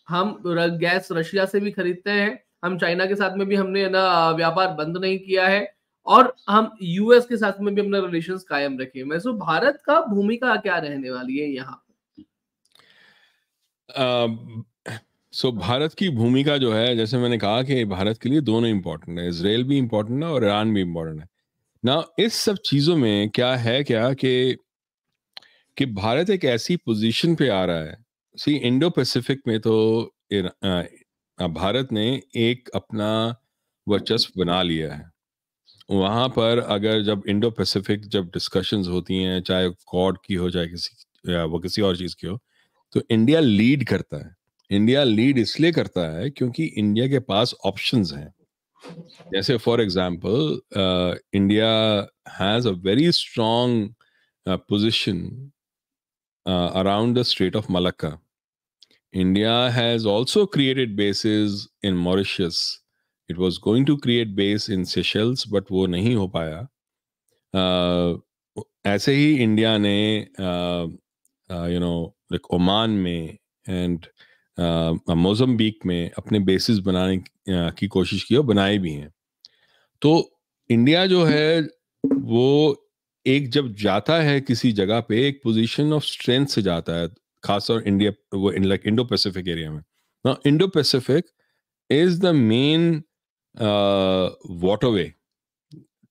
हम गैस रशिया से भी खरीदते हैं हम चाइना के साथ में भी हमने ना व्यापार बंद नहीं किया है और हम यूएस के साथ में भी अपना रिलेशन कायम रखे मैं सो भारत का भूमिका क्या रहने वाली है यहाँ सो so, भारत की भूमिका जो है जैसे मैंने कहा कि भारत के लिए दोनों इंपॉर्टेंट है इसराइल भी इम्पोर्टेंट है और ईरान भी इम्पोर्टेंट है ना इस सब चीज़ों में क्या है क्या कि कि भारत एक ऐसी पोजीशन पे आ रहा है सी इंडो पैसिफिक में तो भारत ने एक अपना वर्चस्व बना लिया है वहाँ पर अगर जब इंडो पैसिफिक जब डिस्कशंस होती हैं चाहे कॉड की हो चाहे किसी या वो किसी और चीज़ की हो तो इंडिया लीड करता है इंडिया लीड इसलिए करता है क्योंकि इंडिया के पास ऑप्शंस हैं जैसे for example India has a very strong position around the strait of Malacca India has also created bases in Mauritius it was going to create base in Seychelles but वो नहीं हो पाया uh, ऐसे ही India ने you know like Oman में and Mozambique uh, में अपने बेसिस बनाने की कोशिश की और बनाए भी हैं तो इंडिया जो है वो एक जब जाता है किसी जगह पे एक पोजीशन ऑफ स्ट्रेंथ से जाता है खासतौर इंडिया वो लाइक इंडो पैसिफिक एरिया में ना Indo Pacific is the main uh, waterway,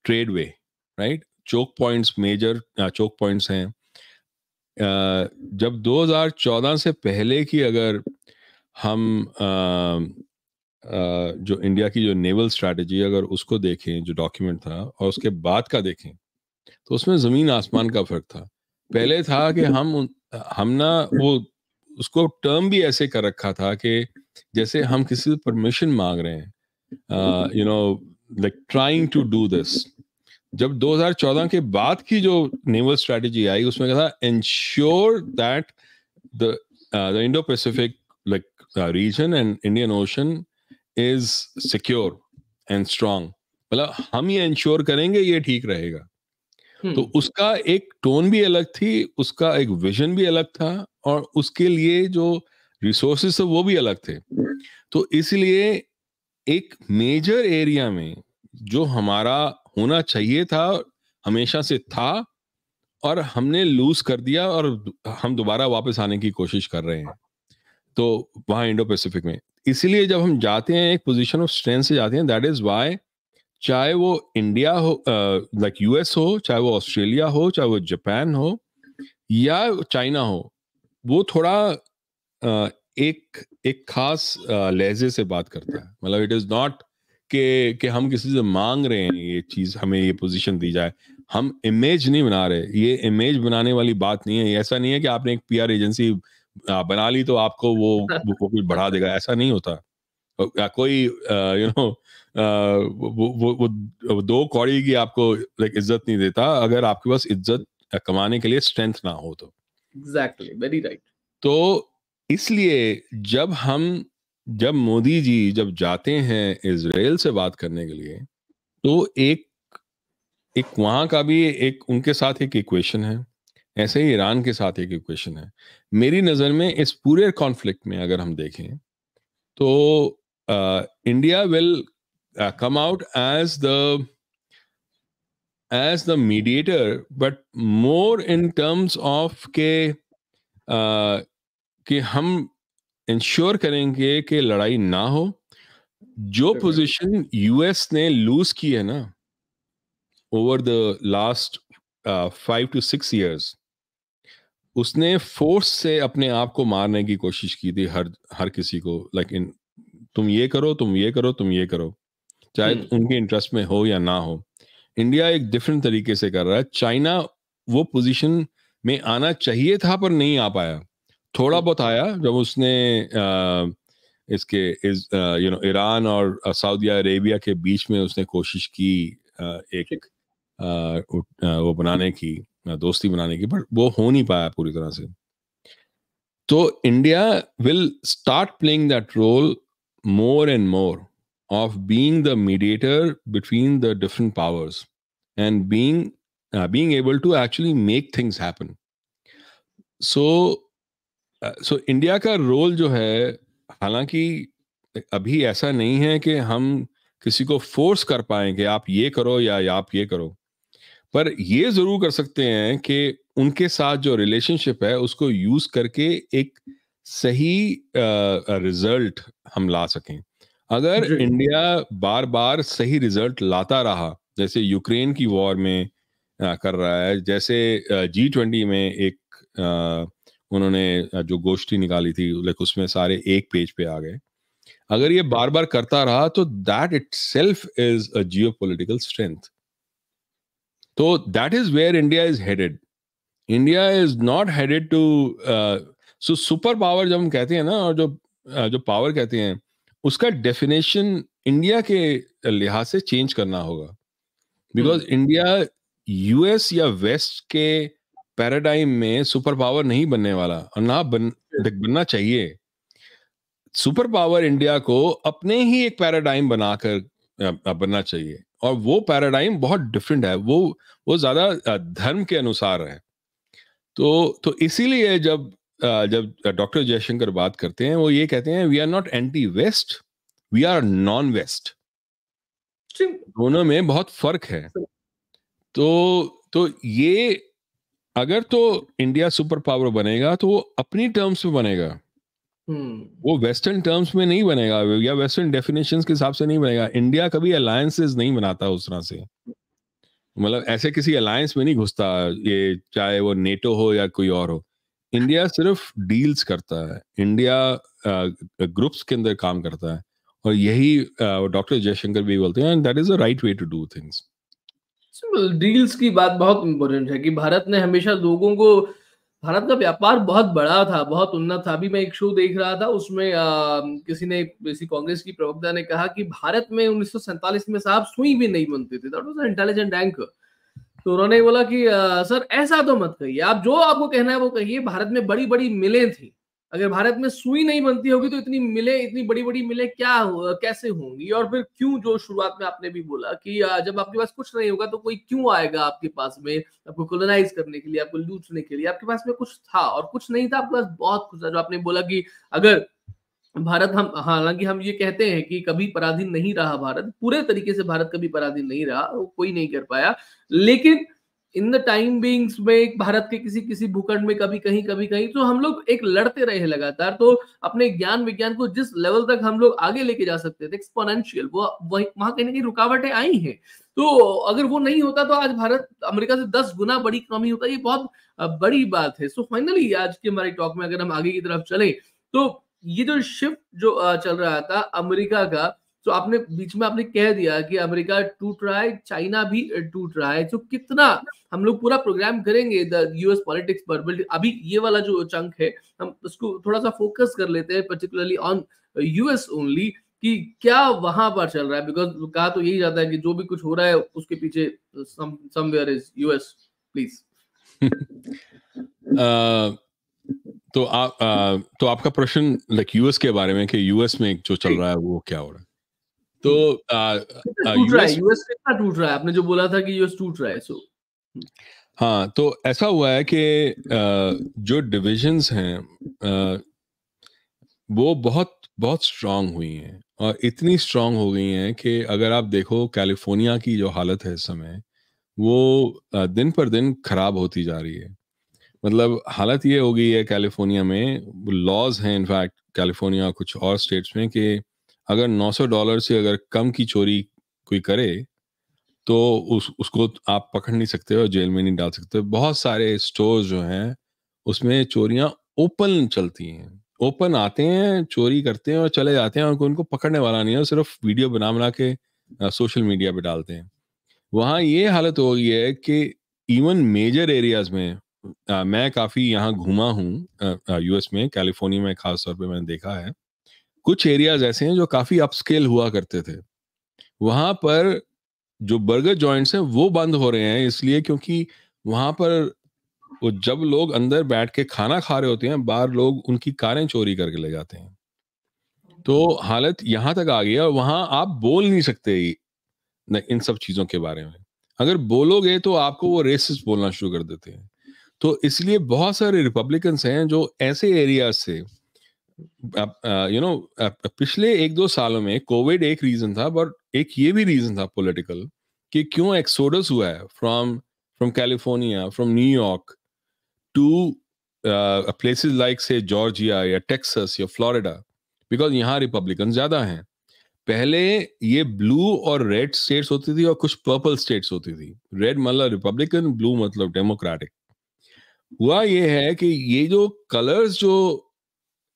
tradeway, right? points points major uh, choke points हैं uh, जब 2014 से पहले की अगर हम uh, Uh, जो इंडिया की जो नेवल स्ट्रेटजी अगर उसको देखें जो डॉक्यूमेंट था और उसके बाद का देखें तो उसमें ज़मीन आसमान का फर्क था पहले था कि हम हम ना वो उसको टर्म भी ऐसे कर रखा था कि जैसे हम किसी से परमिशन मांग रहे हैं you know like trying to do this जब 2014 के बाद की जो नेवल स्ट्रेटजी आई उसमें क्या था ensure that the Indo Pacific like region and Indian Ocean is secure and strong मतलब हम ये इंश्योर करेंगे ये ठीक रहेगा hmm. तो उसका एक टोन भी अलग थी उसका एक विजन भी अलग था और उसके लिए जो रिसोर्सेस वो भी अलग थे तो इसलिए एक मेजर एरिया में जो हमारा होना चाहिए था हमेशा से था और हमने लूज कर दिया और हम दोबारा वापस आने की कोशिश कर रहे हैं तो वहाँ इंडो पैसिफिक में इसीलिए जब हम जाते हैं एक पोजीशन ऑफ स्ट्रेंथ से जाते हैं दैट इज वाई चाहे वो इंडिया हो लाइक यूएस हो चाहे वो ऑस्ट्रेलिया हो चाहे वो जापान हो या चाइना हो वो थोड़ा एक एक खास लहजे से बात करता है मतलब इट इज नॉट के कि हम किसी से मांग रहे हैं ये चीज हमें ये पोजीशन दी जाए हम इमेज नहीं बना रहे ये इमेज बनाने वाली बात नहीं है ऐसा नहीं है कि आपने एक पीआर एजेंसी बना ली तो आपको वो वो कुछ बढ़ा देगा ऐसा नहीं होता कोई यू नो वो वो वो दो कौड़ी की आपको लाइक इज्जत नहीं देता अगर आपके पास इज्जत कमाने के लिए स्ट्रेंथ ना हो तो एग्जैक्टली वेरी राइट तो इसलिए जब हम जब मोदी जी जब जाते हैं इसराइल से बात करने के लिए तो एक एक वहां का भी एक उनके साथ एक इक्वेशन है ऐसे ही ईरान के साथ एक इक्वेशन है मेरी नज़र में इस पूरे कॉन्फ्लिक्ट में अगर हम देखें तो India will come out as the as the mediator but more in terms of के कि हम इंश्योर करेंगे कि लड़ाई ना हो जो पोजीशन यूएस ने लूज की है ना over the last five to six years उसने फोर्स से अपने आप को मारने की कोशिश की थी हर हर किसी को लाइक इन तुम ये करो तुम ये करो तुम ये करो चाहे हम्म। उनके इंटरेस्ट में हो या ना हो इंडिया एक डिफरेंट तरीके से कर रहा है चाइना वो पोजीशन में आना चाहिए था पर नहीं आ पाया थोड़ा बहुत आया जब उसने आ, इसके इस यू नो ईरान और सऊदी अरेबिया के बीच में उसने कोशिश की आ, एक आ, वो बनाने की दोस्ती बनाने की बट वो हो नहीं पाया पूरी तरह से तो India will start playing that role more and more of being the mediator between the different powers and being being able to actually make things happen so so uh, so, India का role जो है हालांकि अभी ऐसा नहीं है कि हम किसी को फोर्स कर पाए कि आप ये करो या, आप ये करो पर ये जरूर कर सकते हैं कि उनके साथ जो रिलेशनशिप है उसको यूज करके एक सही रिजल्ट uh, हम ला सकें अगर इंडिया बार बार सही रिजल्ट लाता रहा जैसे यूक्रेन की वॉर में आ, कर रहा है जैसे जी ट्वेंटी में एक उन्होंने जो गोष्ठी निकाली थी लाइक उसमें सारे एक पेज पे आ गए अगर ये बार बार करता रहा तो that itself is a geopolitical strength तो that is where India is headed India is not headed to so super power जब हम कहते हैं ना और जो uh, जो पावर कहते हैं उसका डेफिनेशन इंडिया के लिहाज से चेंज करना होगा बिकॉज इंडिया यूएस या वेस्ट के पैराडाइम में सुपर पावर नहीं बनने वाला और ना बन बनना चाहिए सुपर पावर इंडिया को अपने ही एक पैराडाइम बनाकर बनना चाहिए और वो पैराडाइम बहुत डिफरेंट है वो वो ज्यादा धर्म के अनुसार है तो तो इसीलिए जब जब डॉक्टर जयशंकर बात करते हैं वो ये कहते हैं we are not anti west we are non west दोनों में बहुत फर्क है तो तो ये अगर तो इंडिया सुपर पावर बनेगा तो वो अपनी टर्म्स में बनेगा हम्म। वो वेस्टर्न टर्म्स में नहीं बनेगा या वेस्टर्न डेफिनेशंस के हिसाब से नहीं बनेगा इंडिया कभी अलायंसेस नहीं बनाता उस तरह से मतलब ऐसे किसी अलायंस में नहीं घुसता ये चाहे वो नेटो हो या कोई और हो इंडिया सिर्फ डील्स करता है इंडिया ग्रुप्स के अंदर काम करता है और यही डॉक्टर जयशंकर भी बोलते हैं and that is the right way to do things deals की बात बहुत इंपॉर्टेंट है कि भारत ने हमेशा लोगों को भारत का व्यापार बहुत बड़ा था बहुत उन्नत था अभी मैं एक शो देख रहा था उसमें आ, किसी ने किसी कांग्रेस की प्रवक्ता ने कहा कि भारत में उन्नीस में साहब सुई भी नहीं बनते थे दैट वाज इंटेलिजेंट एंक तो उन्होंने बोला कि आ, सर ऐसा तो मत कहिए आप जो आपको कहना है वो कहिए भारत में बड़ी बड़ी मिलें थी अगर भारत में सुई नहीं बनती होगी तो इतनी मिले इतनी बड़ी बड़ी मिले क्या कैसे होंगी और फिर क्यों जो शुरुआत में आपने भी बोला कि जब आपके पास कुछ नहीं होगा तो कोई क्यों आएगा आपके पास में आपको कोलोनाइज करने के लिए आपको लूटने के लिए आपके पास में कुछ था और कुछ नहीं था आपके पास बहुत कुछ था जो आपने बोला कि अगर भारत हम हालांकि हम ये कहते हैं कि कभी पराधीन नहीं रहा भारत पूरे तरीके से भारत कभी पराधीन नहीं रहा कोई नहीं कर पाया लेकिन इन द टाइम बींग्स में भारत के किसी किसी भूखंड में कभी कहीं कभी कहीं तो हम लोग एक लड़ते रहे लगातार तो अपने ज्ञान विज्ञान को जिस लेवल तक हम लोग आगे लेके जा सकते थे एक्सपोनेंशियल वो वही वहां कहीं ना कहीं रुकावटें आई हैं तो अगर वो नहीं होता तो आज भारत अमेरिका से दस गुना बड़ी इकोनॉमी होता ये बहुत बड़ी बात है सो so फाइनली आज के हमारे टॉक में अगर हम आगे की तरफ चले तो ये जो शिफ्ट जो चल रहा था अमेरिका का तो आपने बीच में आपने कह दिया कि अमेरिका टूट रहा है चाइना भी टूट रहा है तो कितना हम लोग पूरा प्रोग्राम करेंगे द यूएस पॉलिटिक्स पर बट अभी ये वाला जो चंक है हम उसको थोड़ा सा फोकस कर लेते हैं पर्टिकुलरली ऑन यूएस ओनली कि क्या वहां पर चल रहा है बिकॉज कहा तो यही जाता है कि जो भी कुछ हो रहा है उसके पीछे समवेयर इज यूएस प्लीज तो आप तो आपका प्रश्न लाइक यूएस के बारे में कि यूएस में जो चल रहा है वो क्या हो रहा है तो हम्म। टूट रहा है यूएस कितना टूट रहा है आपने जो बोला था कि यूएस टूट रहा है सो हम्म। हाँ तो ऐसा हुआ है कि जो डिविजन्स हैं वो बहुत बहुत स्ट्रांग हुई हैं और इतनी स्ट्रांग हो गई हैं कि अगर आप देखो कैलिफोर्निया की जो हालत है इस समय वो दिन पर दिन खराब होती जा रही है मतलब हालत ये हो गई है कैलिफोर्निया में लॉज हैं इनफैक्ट कैलिफोर्निया कुछ और स्टेट्स में कि अगर 900 डॉलर से अगर कम की चोरी कोई करे तो उस उसको आप पकड़ नहीं सकते और जेल में नहीं डाल सकते बहुत सारे स्टोर जो हैं उसमें चोरियां ओपन चलती हैं ओपन आते हैं चोरी करते हैं और चले जाते हैं और उनको पकड़ने वाला नहीं है सिर्फ वीडियो बना बना के सोशल मीडिया पे डालते हैं वहाँ ये हालत हो गई है कि इवन मेजर एरियाज में आ, मैं काफ़ी यहाँ घूमा हूँ यूएस में कैलिफोर्निया में खास तौर पे मैंने देखा है कुछ एरियाज ऐसे हैं जो काफ़ी अपस्केल हुआ करते थे वहाँ पर जो बर्गर जॉइंट्स हैं वो बंद हो रहे हैं इसलिए क्योंकि वहाँ पर वो जब लोग अंदर बैठ के खाना खा रहे होते हैं बाहर लोग उनकी कारें चोरी करके ले जाते हैं तो हालत यहाँ तक आ गई और वहाँ आप बोल नहीं सकते इन सब चीज़ों के बारे में अगर बोलोगे तो आपको वो रेसिस बोलना शुरू कर देते हैं तो इसलिए बहुत सारे रिपब्लिकन्स हैं जो ऐसे एरिया से यू नो पिछले एक दो सालों में कोविड एक रीजन था बट एक ये भी रीजन था पॉलिटिकल कि क्यों एक्सोडस हुआ है from from California from New York to places like say Georgia या टेक्सस या फ्लोरिडा बिकॉज यहाँ रिपब्लिकन ज्यादा हैं पहले ये ब्लू और रेड स्टेट्स होती थी और कुछ पर्पल स्टेट्स होती थी रेड मतलब रिपब्लिकन ब्लू मतलब डेमोक्रेटिक हुआ ये है कि ये जो कलर्स जो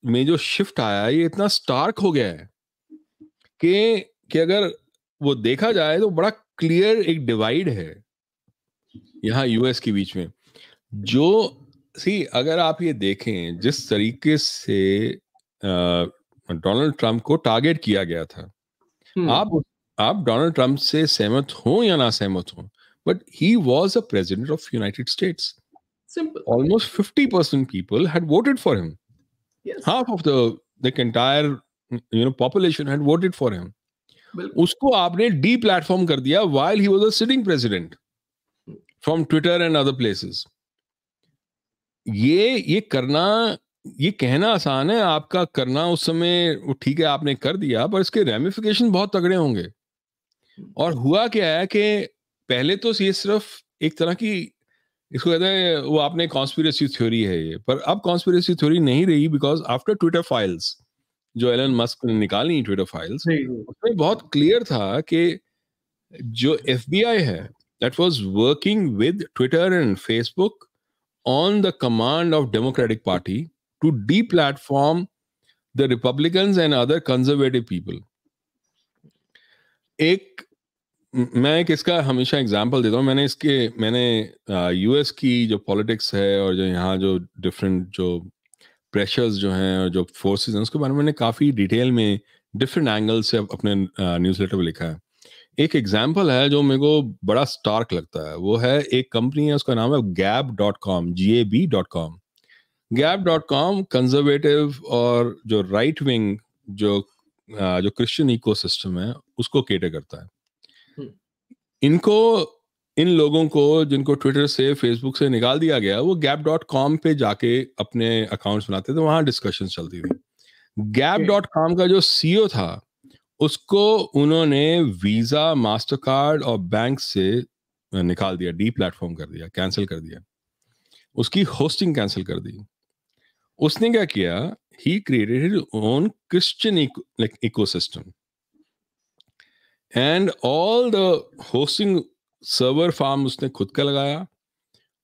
में जो शिफ्ट आया ये इतना स्टार्क हो गया है कि कि अगर वो देखा जाए तो बड़ा क्लियर एक डिवाइड है यहाँ यूएस के बीच में जो सी अगर आप ये देखें जिस तरीके से डोनाल्ड ट्रंप को टारगेट किया गया था हम्म। आप आप डोनाल्ड ट्रंप से सहमत हो या ना सहमत हो but he was a president of United States almost fifty percent people had voted for him yes. half of the like entire you know population had voted for him उसको आपने D deplatform कर दिया while he was a sitting president from Twitter and other places ये ये करना ये कहना आसान है आपका करना उस समय वो ठीक है आपने कर दिया पर इसके रेमिफिकेशन बहुत तगड़े होंगे और हुआ क्या है कि पहले तो ये सिर्फ एक तरह की इसको कहते हैं वो आपने कॉन्स्पिरसी थ्योरी है ये पर अब कॉन्स्पिरसी थ्योरी नहीं रही बिकॉज आफ्टर ट्विटर फाइल्स जो एलन मस्क ने निकाली ट्विटर फाइल्स उसमें बहुत क्लियर था कि जो एफ है that was working with Twitter and Facebook on the command of Democratic party to deplatform the Republican and other conservative people एक मैं एक इसका हमेशा एग्जांपल देता हूँ मैंने इसके मैंने यूएस की जो पॉलिटिक्स है और जो यहाँ जो डिफरेंट जो प्रेशर्स जो हैं और जो फोर्सेस हैं उसके बारे में मैंने काफ़ी डिटेल में डिफरेंट एंगल से अपने न्यूज लेटर में लिखा है एक एग्जाम्पल है जो मेरे को बड़ा स्टार्क लगता है वो है एक कंपनी है उसका नाम है Gab dot com G A B dot com Gab dot com conservative और जो राइट विंग जो जो क्रिश्चियन इकोसिस्टम है उसको केटर करता है इनको इन लोगों को जिनको ट्विटर से फेसबुक से निकाल दिया गया वो गैप डॉट कॉम पे जाके अपने अकाउंट्स बनाते थे तो वहां डिस्कशन चलती थी गैप डॉट कॉम का जो सीईओ e था उसको उन्होंने वीजा मास्टर कार्ड और बैंक से निकाल दिया डी प्लेटफॉर्म कर दिया कैंसिल कर दिया उसकी होस्टिंग कैंसिल कर दी उसने क्या किया he created own Christian like ecosystem and all the hosting server farm उसने खुद का लगाया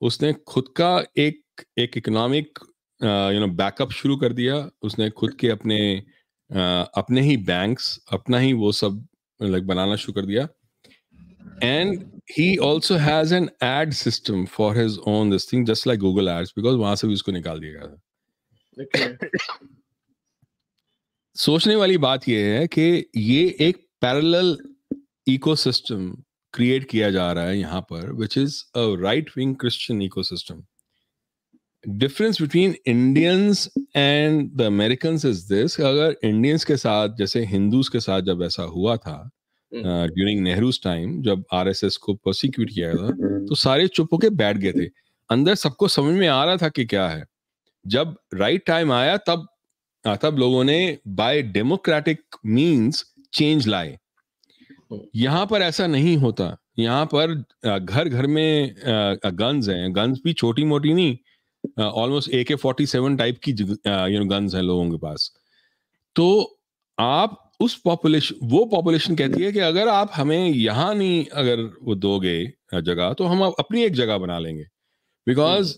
उसने खुद का एक एक इकोनॉमिक यू नो बैकअप शुरू कर दिया उसने खुद के अपने uh, अपने ही बैंक्स अपना ही वो सब लाइक बनाना शुरू कर दिया and he also has an ad system for his own this thing just like Google ads because वहां से भी उसको निकाल दिया गया था सोचने वाली बात यह है कि ये एक पैरल इकोसिस्टम क्रिएट किया जा रहा है यहाँ पर which is a right wing Christian ecosystem difference between Indians and the American is this अगर इंडियंस के साथ जैसे हिंदूज के साथ जब ऐसा हुआ था ड्यूरिंग नेहरूज टाइम जब आर एस एस को प्रोसिक्यूट किया था तो सारे चुप होके बैठ गए थे अंदर सबको समझ में आ रहा था कि क्या है जब राइट right टाइम आया तब तब लोगों ने बाय डेमोक्रेटिक मींस चेंज लाए यहाँ पर ऐसा नहीं होता यहाँ पर घर घर में गन्स हैं गन्स भी छोटी मोटी नहीं almost A K forty seven type की यू नो गन्स हैं लोगों के पास तो आप उस पॉपुलेशन वो पॉपुलेशन कहती है कि अगर आप हमें यहाँ नहीं अगर वो दोगे जगह तो हम अपनी एक जगह बना लेंगे because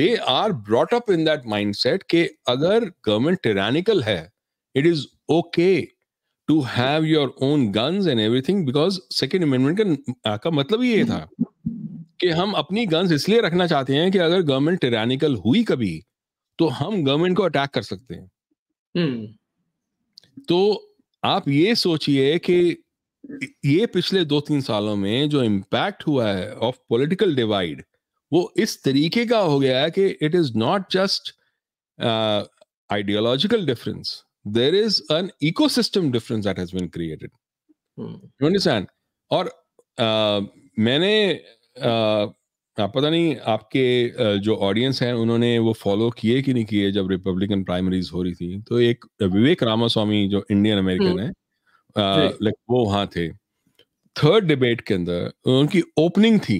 they are brought up in that mindset के अगर गवर्नमेंट टेरानिकल है it is okay to have your own guns and everything because second amendment का, मतलब ये था कि हम अपनी गन्स इसलिए रखना चाहते हैं कि अगर गवर्नमेंट टेरानिकल हुई कभी तो हम गवर्नमेंट को अटैक कर सकते हैं hmm. तो आप ये सोचिए कि ये पिछले दो तीन सालों में जो इम्पैक्ट हुआ है ऑफ पॉलिटिकल डिवाइड वो इस तरीके का हो गया है कि it is not just ideological difference there is an ecosystem difference that been created. Created hmm. You और आ, uh, मैंने uh, आ, पता नहीं आपके uh, जो ऑडियंस हैं उन्होंने वो फॉलो किए कि नहीं किए जब रिपब्लिकन प्राइमरीज हो रही थी तो एक विवेक रामास्वामी जो इंडियन अमेरिकन है लाइक वो वहां थे थर्ड डिबेट के अंदर उनकी ओपनिंग थी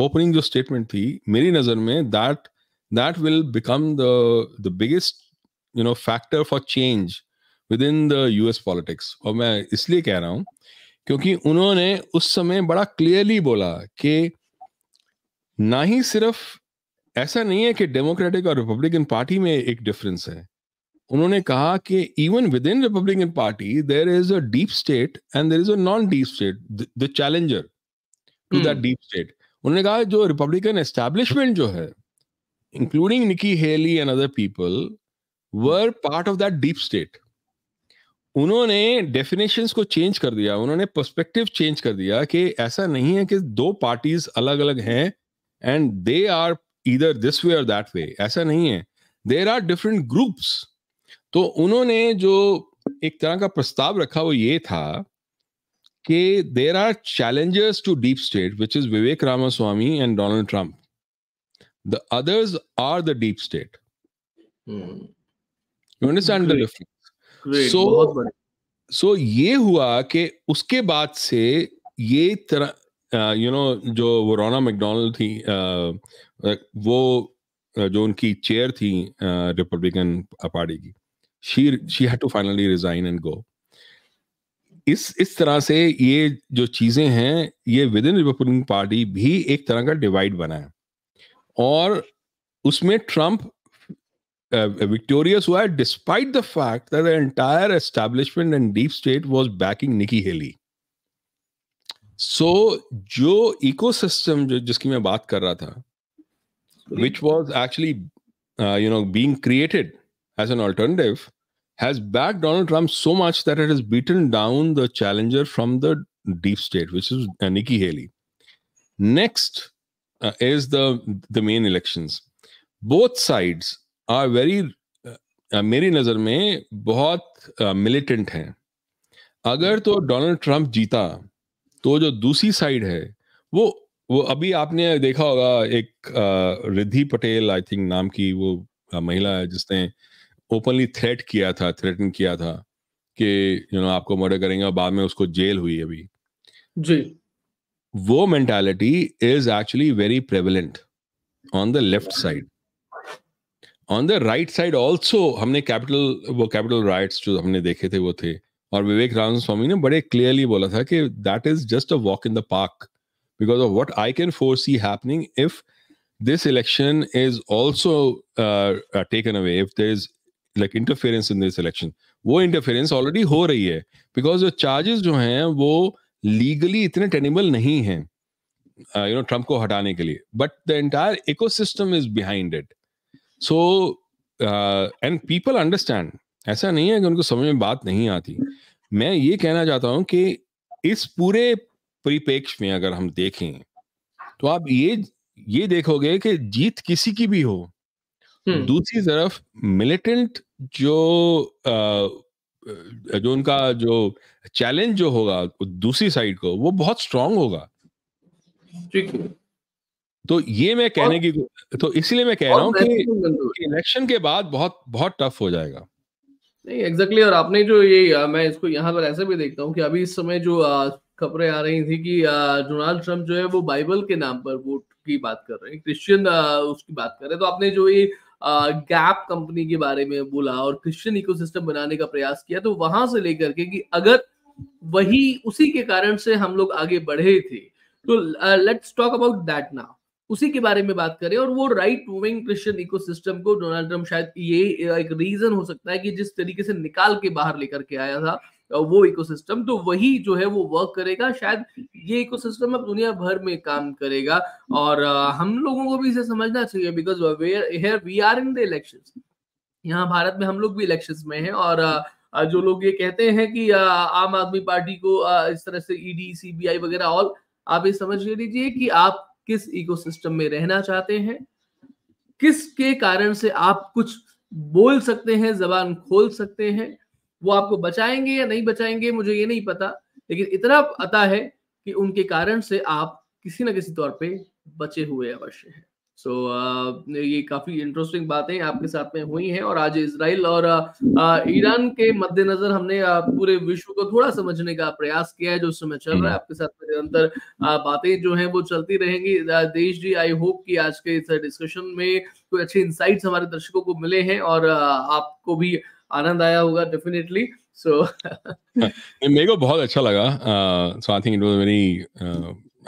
ओपनिंग जो स्टेटमेंट थी मेरी नजर में that that will become the the biggest no factor for change within the US politics और मैं इसलिए कह रहा हूं क्योंकि उन्होंने उस समय बड़ा क्लियरली बोला कि ना ही सिर्फ ऐसा नहीं है कि डेमोक्रेटिक और रिपब्लिकन पार्टी में एक डिफरेंस है उन्होंने कहा कि even within Republican party there is a deep state and there is a non deep state the challenger to that deep state उन्होंने कहा जो रिपब्लिकन एस्टेब्लिशमेंट जो है including Nikki Haley and other people were part of that deep state उन्होंने definition को change कर दिया उन्होंने पर्सपेक्टिव चेंज कर दिया कि ऐसा नहीं है कि दो पार्टीज अलग अलग हैं एंड दे आर इधर दिस वे और दैट वे ऐसा नहीं है देर आर डिफरेंट ग्रुप्स तो उन्होंने जो एक तरह का प्रस्ताव रखा वो ये था कि there are challengers to deep state which is Vivek Ramaswamy and Donald Trump the others are the deep state you understand the difference so so ये हुआ कि उसके बाद से ये तरह यू नो जो वो रोना मैकडोनल्ड थी uh, वो uh, जो उनकी चेयर थी रिपब्लिकन पार्टी की she she had to finally resign and go इस इस तरह से ये जो चीजें हैं ये विद इन रिपब्लिकन पार्टी भी एक तरह का डिवाइड बना है और उसमें Trump Uh, victorious who despite the fact that the entire establishment and deep state was backing Nikki Haley. So Joe ecosystem jo, jiski main baat kar which was actually uh, you know being created as an alternative has backed Donald Trump so much that it has beaten down the challenger from the deep state, which is uh, Nikki Haley. Next is the the main elections. Both sides are very uh, uh, मेरी नज़र में बहुत militant uh, हैं अगर तो Donald Trump जीता तो जो दूसरी साइड है वो वो अभी आपने देखा होगा एक रिद्धि पटेल आई थिंक नाम की वो महिला है जिसने ओपनली थ्रेट किया था थ्रेटन किया था कि यू नो आपको मर्डर करेंगे और बाद में उसको जेल हुई अभी जी वो mentality is actually very prevalent on the left side on the right side also हमने कैपिटल वो कैपिटल राइट्स जो हमने देखे थे वो थे और विवेक रामन स्वामी ने बड़े क्लियरली बोला था कि that is just a walk in the park because of what I can foresee happening if this election is also taken away if the is like interference in this election वो interference already हो रही है because charges जो हैं वो legally इतने टेनिबल नहीं हैं यू नो ट्रंप को हटाने के लिए but the entire ecosystem is behind it so and people understand ऐसा नहीं है कि उनको समझ में बात नहीं आती मैं ये कहना चाहता हूं कि इस पूरे परिपेक्ष में अगर हम देखें तो आप ये ये देखोगे कि जीत किसी की भी हो हम्म। दूसरी तरफ मिलिटेंट जो आ, जो उनका जो चैलेंज जो होगा दूसरी साइड को वो बहुत स्ट्रांग होगा ठीक है तो ये मैं कहने की तो इसलिए मैं कह रहा हूँ कि इलेक्शन के बाद बहुत बहुत टफ हो जाएगा नहीं एग्जैक्टली exactly, और आपने जो ये मैं इसको यहाँ पर ऐसे भी देखता हूँ कि अभी इस समय जो खबरें आ रही थी कि डोनाल्ड ट्रंप जो है वो बाइबल के नाम पर वोट की बात कर रहे हैं क्रिश्चियन उसकी बात कर रहे हैं तो आपने जो ये गैप कंपनी के बारे में बोला और क्रिश्चियन इकोसिस्टम बनाने का प्रयास किया तो वहां से लेकर के कि अगर वही उसी के कारण से हम लोग आगे बढ़े थे तो let's talk about that now उसी के बारे में बात करें और वो राइट विंग क्रिश्चियन इकोसिस्टम को डोनाल्ड ट्रम्प शायद ये एक रीजन हो सकता है कि जिस तरीके से निकाल के बाहर लेकर के आया था वो इकोसिस्टम तो वही जो है वो वर्क करेगा शायद ये इकोसिस्टम अब दुनिया भर में काम करेगा और हम लोगों को भी इसे समझना चाहिए because we are in the election यहाँ भारत में हम लोग भी इलेक्शन में हैं और जो लोग ये कहते हैं कि आम आदमी पार्टी को इस तरह से ईडी e सीबीआई वगैरह ऑल आप ये समझ लीजिए कि आप किस इकोसिस्टम में रहना चाहते हैं किसके कारण से आप कुछ बोल सकते हैं जबान खोल सकते हैं वो आपको बचाएंगे या नहीं बचाएंगे मुझे ये नहीं पता लेकिन इतना पता है कि उनके कारण से आप किसी ना किसी तौर पे बचे हुए अवश्य हैं सो so, uh, ये काफी इंटरेस्टिंग बातें आपके साथ में हुई हैं और आज इसराइल और ईरान के मद्देनजर हमने पूरे विश्व को थोड़ा समझने का प्रयास किया है जो समय चल रहा है हम्म। आपके साथ में निरंतर बातें जो हैं वो चलती रहेंगी देश जी आई होप कि आज के इस डिस्कशन में कोई अच्छे इंसाइट्स हमारे दर्शकों को मिले हैं और आपको भी आनंद आया होगा डेफिनेटली सो मेरे को बहुत अच्छा लगा so I think it was very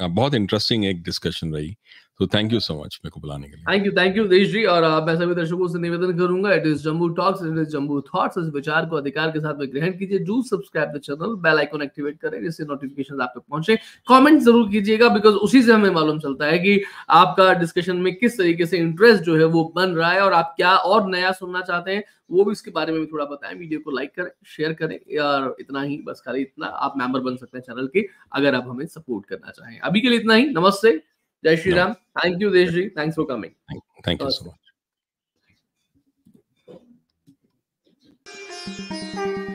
बहुत इंटरेस्टिंग एक डिस्कशन रही तो थैंक यू सो मच मेरे को बुलाने के लिए थैंक यू थैंक यू देश जी और मैं सभी दर्शकों से निवेदन करूंगा it is Jambu talks it is Jambu thoughts इस विचार को अधिकार के साथ में ग्रहण कीजिए do subscribe the channel bell icon activate करें जिससे नोटिफिकेशन आप तक पहुंचे कॉमेंट जरूर कीजिएगा बिकॉज उसी से हमें मालूम चलता है कि आपका डिस्कशन में किस तरीके से इंटरेस्ट जो है वो बन रहा है और आप क्या और नया सुनना चाहते हैं वो भी इसके बारे में भी थोड़ा बताएं वीडियो को लाइक करें शेयर करें और इतना ही बस खाली इतना आप मेंबर बन सकते हैं चैनल के अगर आप हमें सपोर्ट करना चाहें अभी के लिए इतना ही नमस्ते Jai Shri no. Ram. Thank you, Deshri. Thanks for coming. Thank, thank you so much.